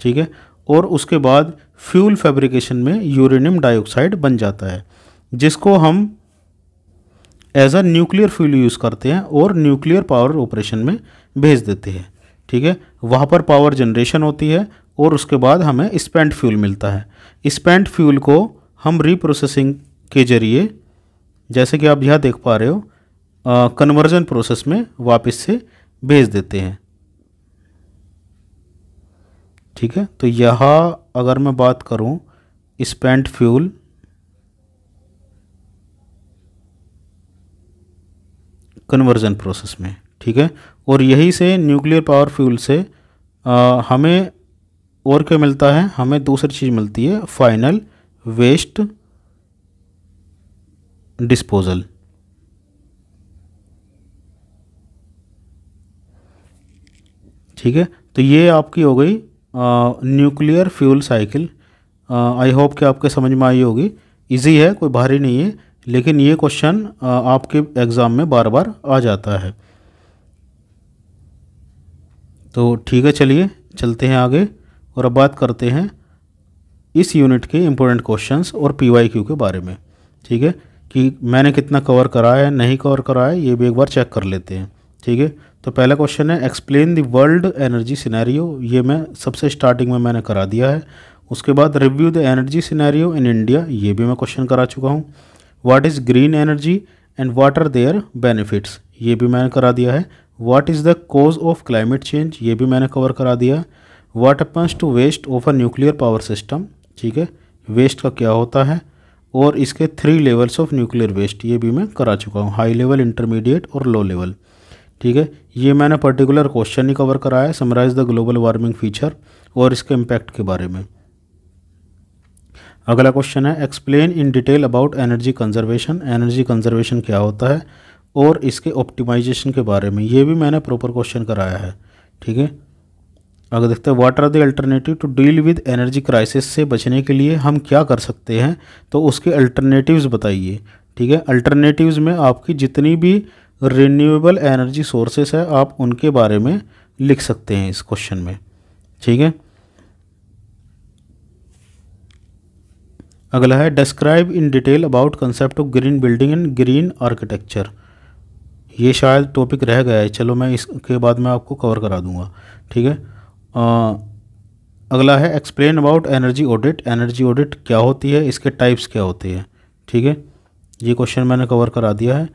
ठीक है और उसके बाद फ्यूल फैब्रिकेशन में यूरेनियम डाइऑक्साइड बन जाता है जिसको हम as a nuclear fuel use करते हैं और न्यूक्लियर पावर ऑपरेशन में भेज देते हैं ठीक है वहाँ पर पावर जनरेशन होती है और उसके बाद हमें स्पेंट फ्यूल मिलता है स्पेंट फ्यूल को हम रीप्रोसेसिंग के जरिए जैसे कि आप यह देख पा रहे हो कन्वर्जन प्रोसेस में वापस से भेज देते हैं ठीक है तो यहाँ अगर मैं बात करूँ स्पेंट फ्यूल कन्वर्जन प्रोसेस में ठीक है और यही से न्यूक्लियर पावर फ्यूल से आ, हमें और क्या मिलता है हमें दूसरी चीज़ मिलती है फाइनल वेस्ट डिस्पोजल ठीक है तो ये आपकी हो गई nuclear fuel cycle I hope कि आपके समझ में आई होगी इजी है कोई भारी नहीं है लेकिन ये क्वेश्चन आपके एग्ज़ाम में बार बार आ जाता है तो ठीक है चलिए चलते हैं आगे और अब बात करते हैं इस यूनिट के इम्पोर्टेंट क्वेश्चंस और पीवाईक्यू के बारे में ठीक है कि मैंने कितना कवर कराया है नहीं कवर करा है ये भी एक बार चेक कर लेते हैं ठीक है तो पहला क्वेश्चन है explain the world energy scenario ये मैं सबसे स्टार्टिंग में मैंने करा दिया है उसके बाद review the energy scenario in India ये भी मैं क्वेश्चन करा चुका हूँ what is green energy and what are their benefits ये भी मैंने करा दिया है what is the cause of climate change ये भी मैंने कवर करा दिया what happens to waste of a nuclear power system ठीक है वेस्ट का क्या होता है और इसके three levels of nuclear waste ये भी मैं करा चुका हूँ हाई लेवल इंटरमीडिएट और लो लेवल ठीक है ये मैंने पर्टिकुलर क्वेश्चन ही कवर कराया है summarize the global warming feature और इसके इम्पैक्ट के बारे में अगला क्वेश्चन है explain in detail about energy conservation energy conservation क्या होता है और इसके ऑप्टिमाइजेशन के बारे में ये भी मैंने प्रॉपर क्वेश्चन कराया है ठीक है अगर देखते हैं what are the alternative to deal with energy crisis से बचने के लिए हम क्या कर सकते हैं तो उसके अल्टरनेटिव्स बताइए ठीक है अल्टरनेटिव्स में आपकी जितनी भी रिन्यूएबल एनर्जी सोर्सेस है आप उनके बारे में लिख सकते हैं इस क्वेश्चन में ठीक है अगला है describe in detail about concept of green building and green architecture ये शायद टॉपिक रह गया है चलो मैं इसके बाद मैं आपको कवर करा दूंगा ठीक है अगला है explain about energy audit energy audit क्या होती है इसके टाइप्स क्या होते हैं ठीक है ये क्वेश्चन मैंने कवर करा दिया है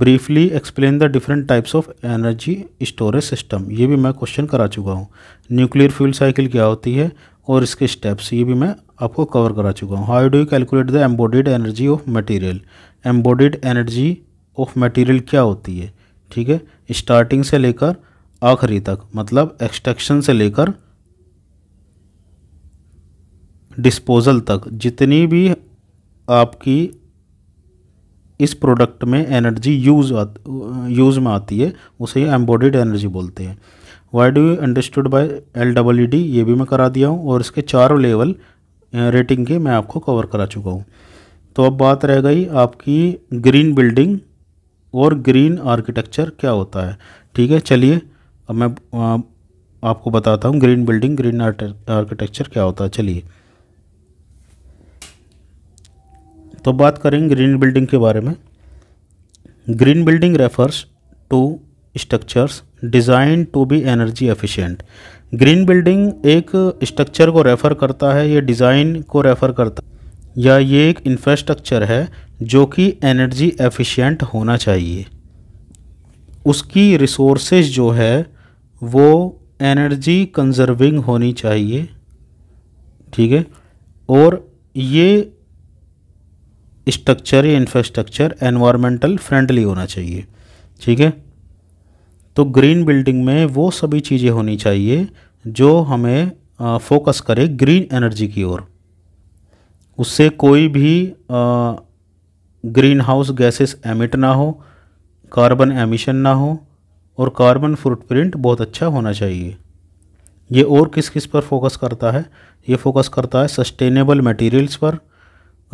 briefly explain the different types of energy storage system ये भी मैं क्वेश्चन करा चुका हूँ न्यूक्लियर फ्यूल साइकिल क्या होती है और इसके स्टेप्स ये भी मैं आपको कवर करा चुका हूँ how do you calculate the embodied energy of material embodied energy of material क्या होती है ठीक है स्टार्टिंग से लेकर आखिरी तक मतलब एक्सट्रैक्शन से लेकर डिस्पोज़ल तक जितनी भी आपकी इस प्रोडक्ट में एनर्जी यूज यूज में आती है उसे एम्बॉडीड एनर्जी बोलते हैं why do you understood by L double D ये भी मैं करा दिया हूँ और इसके चारों लेवल रेटिंग के मैं आपको कवर करा चुका हूँ तो अब बात रह गई आपकी ग्रीन बिल्डिंग और ग्रीन आर्किटेक्चर क्या होता है ठीक है चलिए अब मैं आपको बताता हूँ ग्रीन बिल्डिंग ग्रीन आर्किटेक्चर क्या होता है चलिए तो बात करेंगे ग्रीन बिल्डिंग के बारे में green building refers to structures design to be energy efficient green building एक स्ट्रक्चर को रेफ़र करता है या डिज़ाइन को रेफ़र करता है या ये एक इंफ्रास्ट्रक्चर है जो कि एनर्जी एफिशिएंट होना चाहिए उसकी रिसोर्सेज जो है वो एनर्जी कंजर्विंग होनी चाहिए ठीक है और ये स्ट्रक्चर या इंफ्रास्ट्रक्चर एनवायरमेंटल फ्रेंडली होना चाहिए ठीक है तो ग्रीन बिल्डिंग में वो सभी चीज़ें होनी चाहिए जो हमें फोकस करे ग्रीन एनर्जी की ओर उससे कोई भी ग्रीन हाउस गैसेस एमिट ना हो कार्बन एमिशन ना हो और कार्बन फुटप्रिंट बहुत अच्छा होना चाहिए ये और किस किस पर फोकस करता है ये फोकस करता है सस्टेनेबल मटेरियल्स पर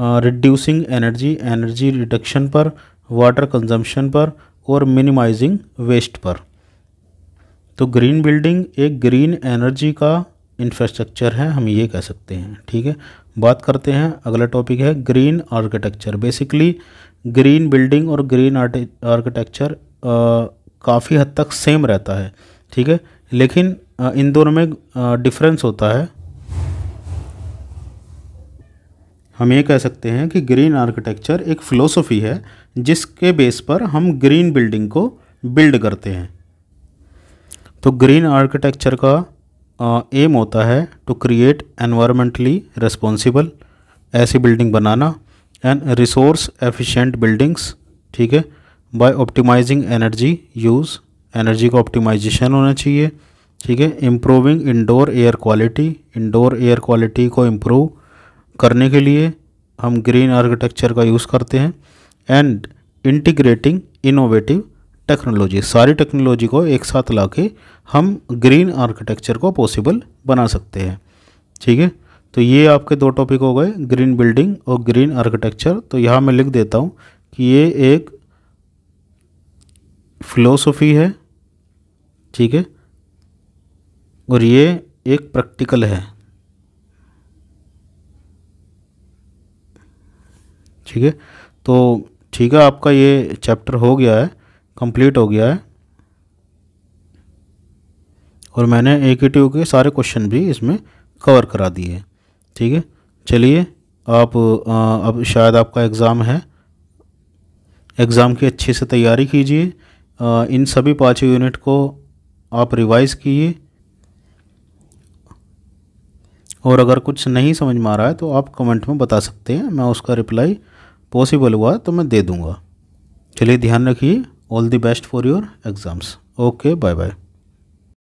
रिड्यूसिंग एनर्जी एनर्जी रिडक्शन पर वाटर कंजम्पशन पर और मिनिमाइजिंग वेस्ट पर तो ग्रीन बिल्डिंग एक ग्रीन एनर्जी का इंफ्रास्ट्रक्चर है हम ये कह सकते हैं ठीक है बात करते हैं अगला टॉपिक है green architecture basically green building और ग्रीन आर्किटेक्चर काफ़ी हद तक सेम रहता है ठीक है लेकिन इन दोनों में डिफरेंस होता है हम ये कह सकते हैं कि ग्रीन आर्किटेक्चर एक फ़िलोसफी है जिसके बेस पर हम ग्रीन बिल्डिंग को बिल्ड करते हैं तो ग्रीन आर्किटेक्चर का एम होता है टू क्रिएट एनवायरमेंटली रिस्पॉन्सिबल ऐसी बिल्डिंग बनाना एंड रिसोर्स एफिशिएंट बिल्डिंग्स ठीक है by optimizing energy use energy का ऑप्टिमाइजेशन होना चाहिए ठीक है improving indoor air quality indoor air quality को इम्प्रूव करने के लिए हम ग्रीन आर्किटेक्चर का यूज़ करते हैं एंड इंटीग्रेटिंग इनोवेटिव टेक्नोलॉजी सारी टेक्नोलॉजी को एक साथ ला के हम ग्रीन आर्किटेक्चर को पॉसिबल बना सकते हैं ठीक है तो ये आपके दो टॉपिक हो गए ग्रीन बिल्डिंग और ग्रीन आर्किटेक्चर तो यहाँ मैं लिख देता हूँ कि ये एक फिलोसफी है ठीक है और ये एक प्रैक्टिकल है ठीक है तो ठीक है आपका ये चैप्टर हो गया है कंप्लीट हो गया है और मैंने ए के टी के सारे क्वेश्चन भी इसमें कवर करा दिए ठीक है चलिए आप अब शायद आपका एग्ज़ाम है एग्ज़ाम की अच्छे से तैयारी कीजिए इन सभी पाँच यूनिट को आप रिवाइज़ कीजिए और अगर कुछ नहीं समझ में आ रहा है तो आप कमेंट में बता सकते हैं मैं उसका रिप्लाई पॉसिबल हुआ तो मैं दे दूँगा चलिए ध्यान रखिए all the best for your exams okay bye bye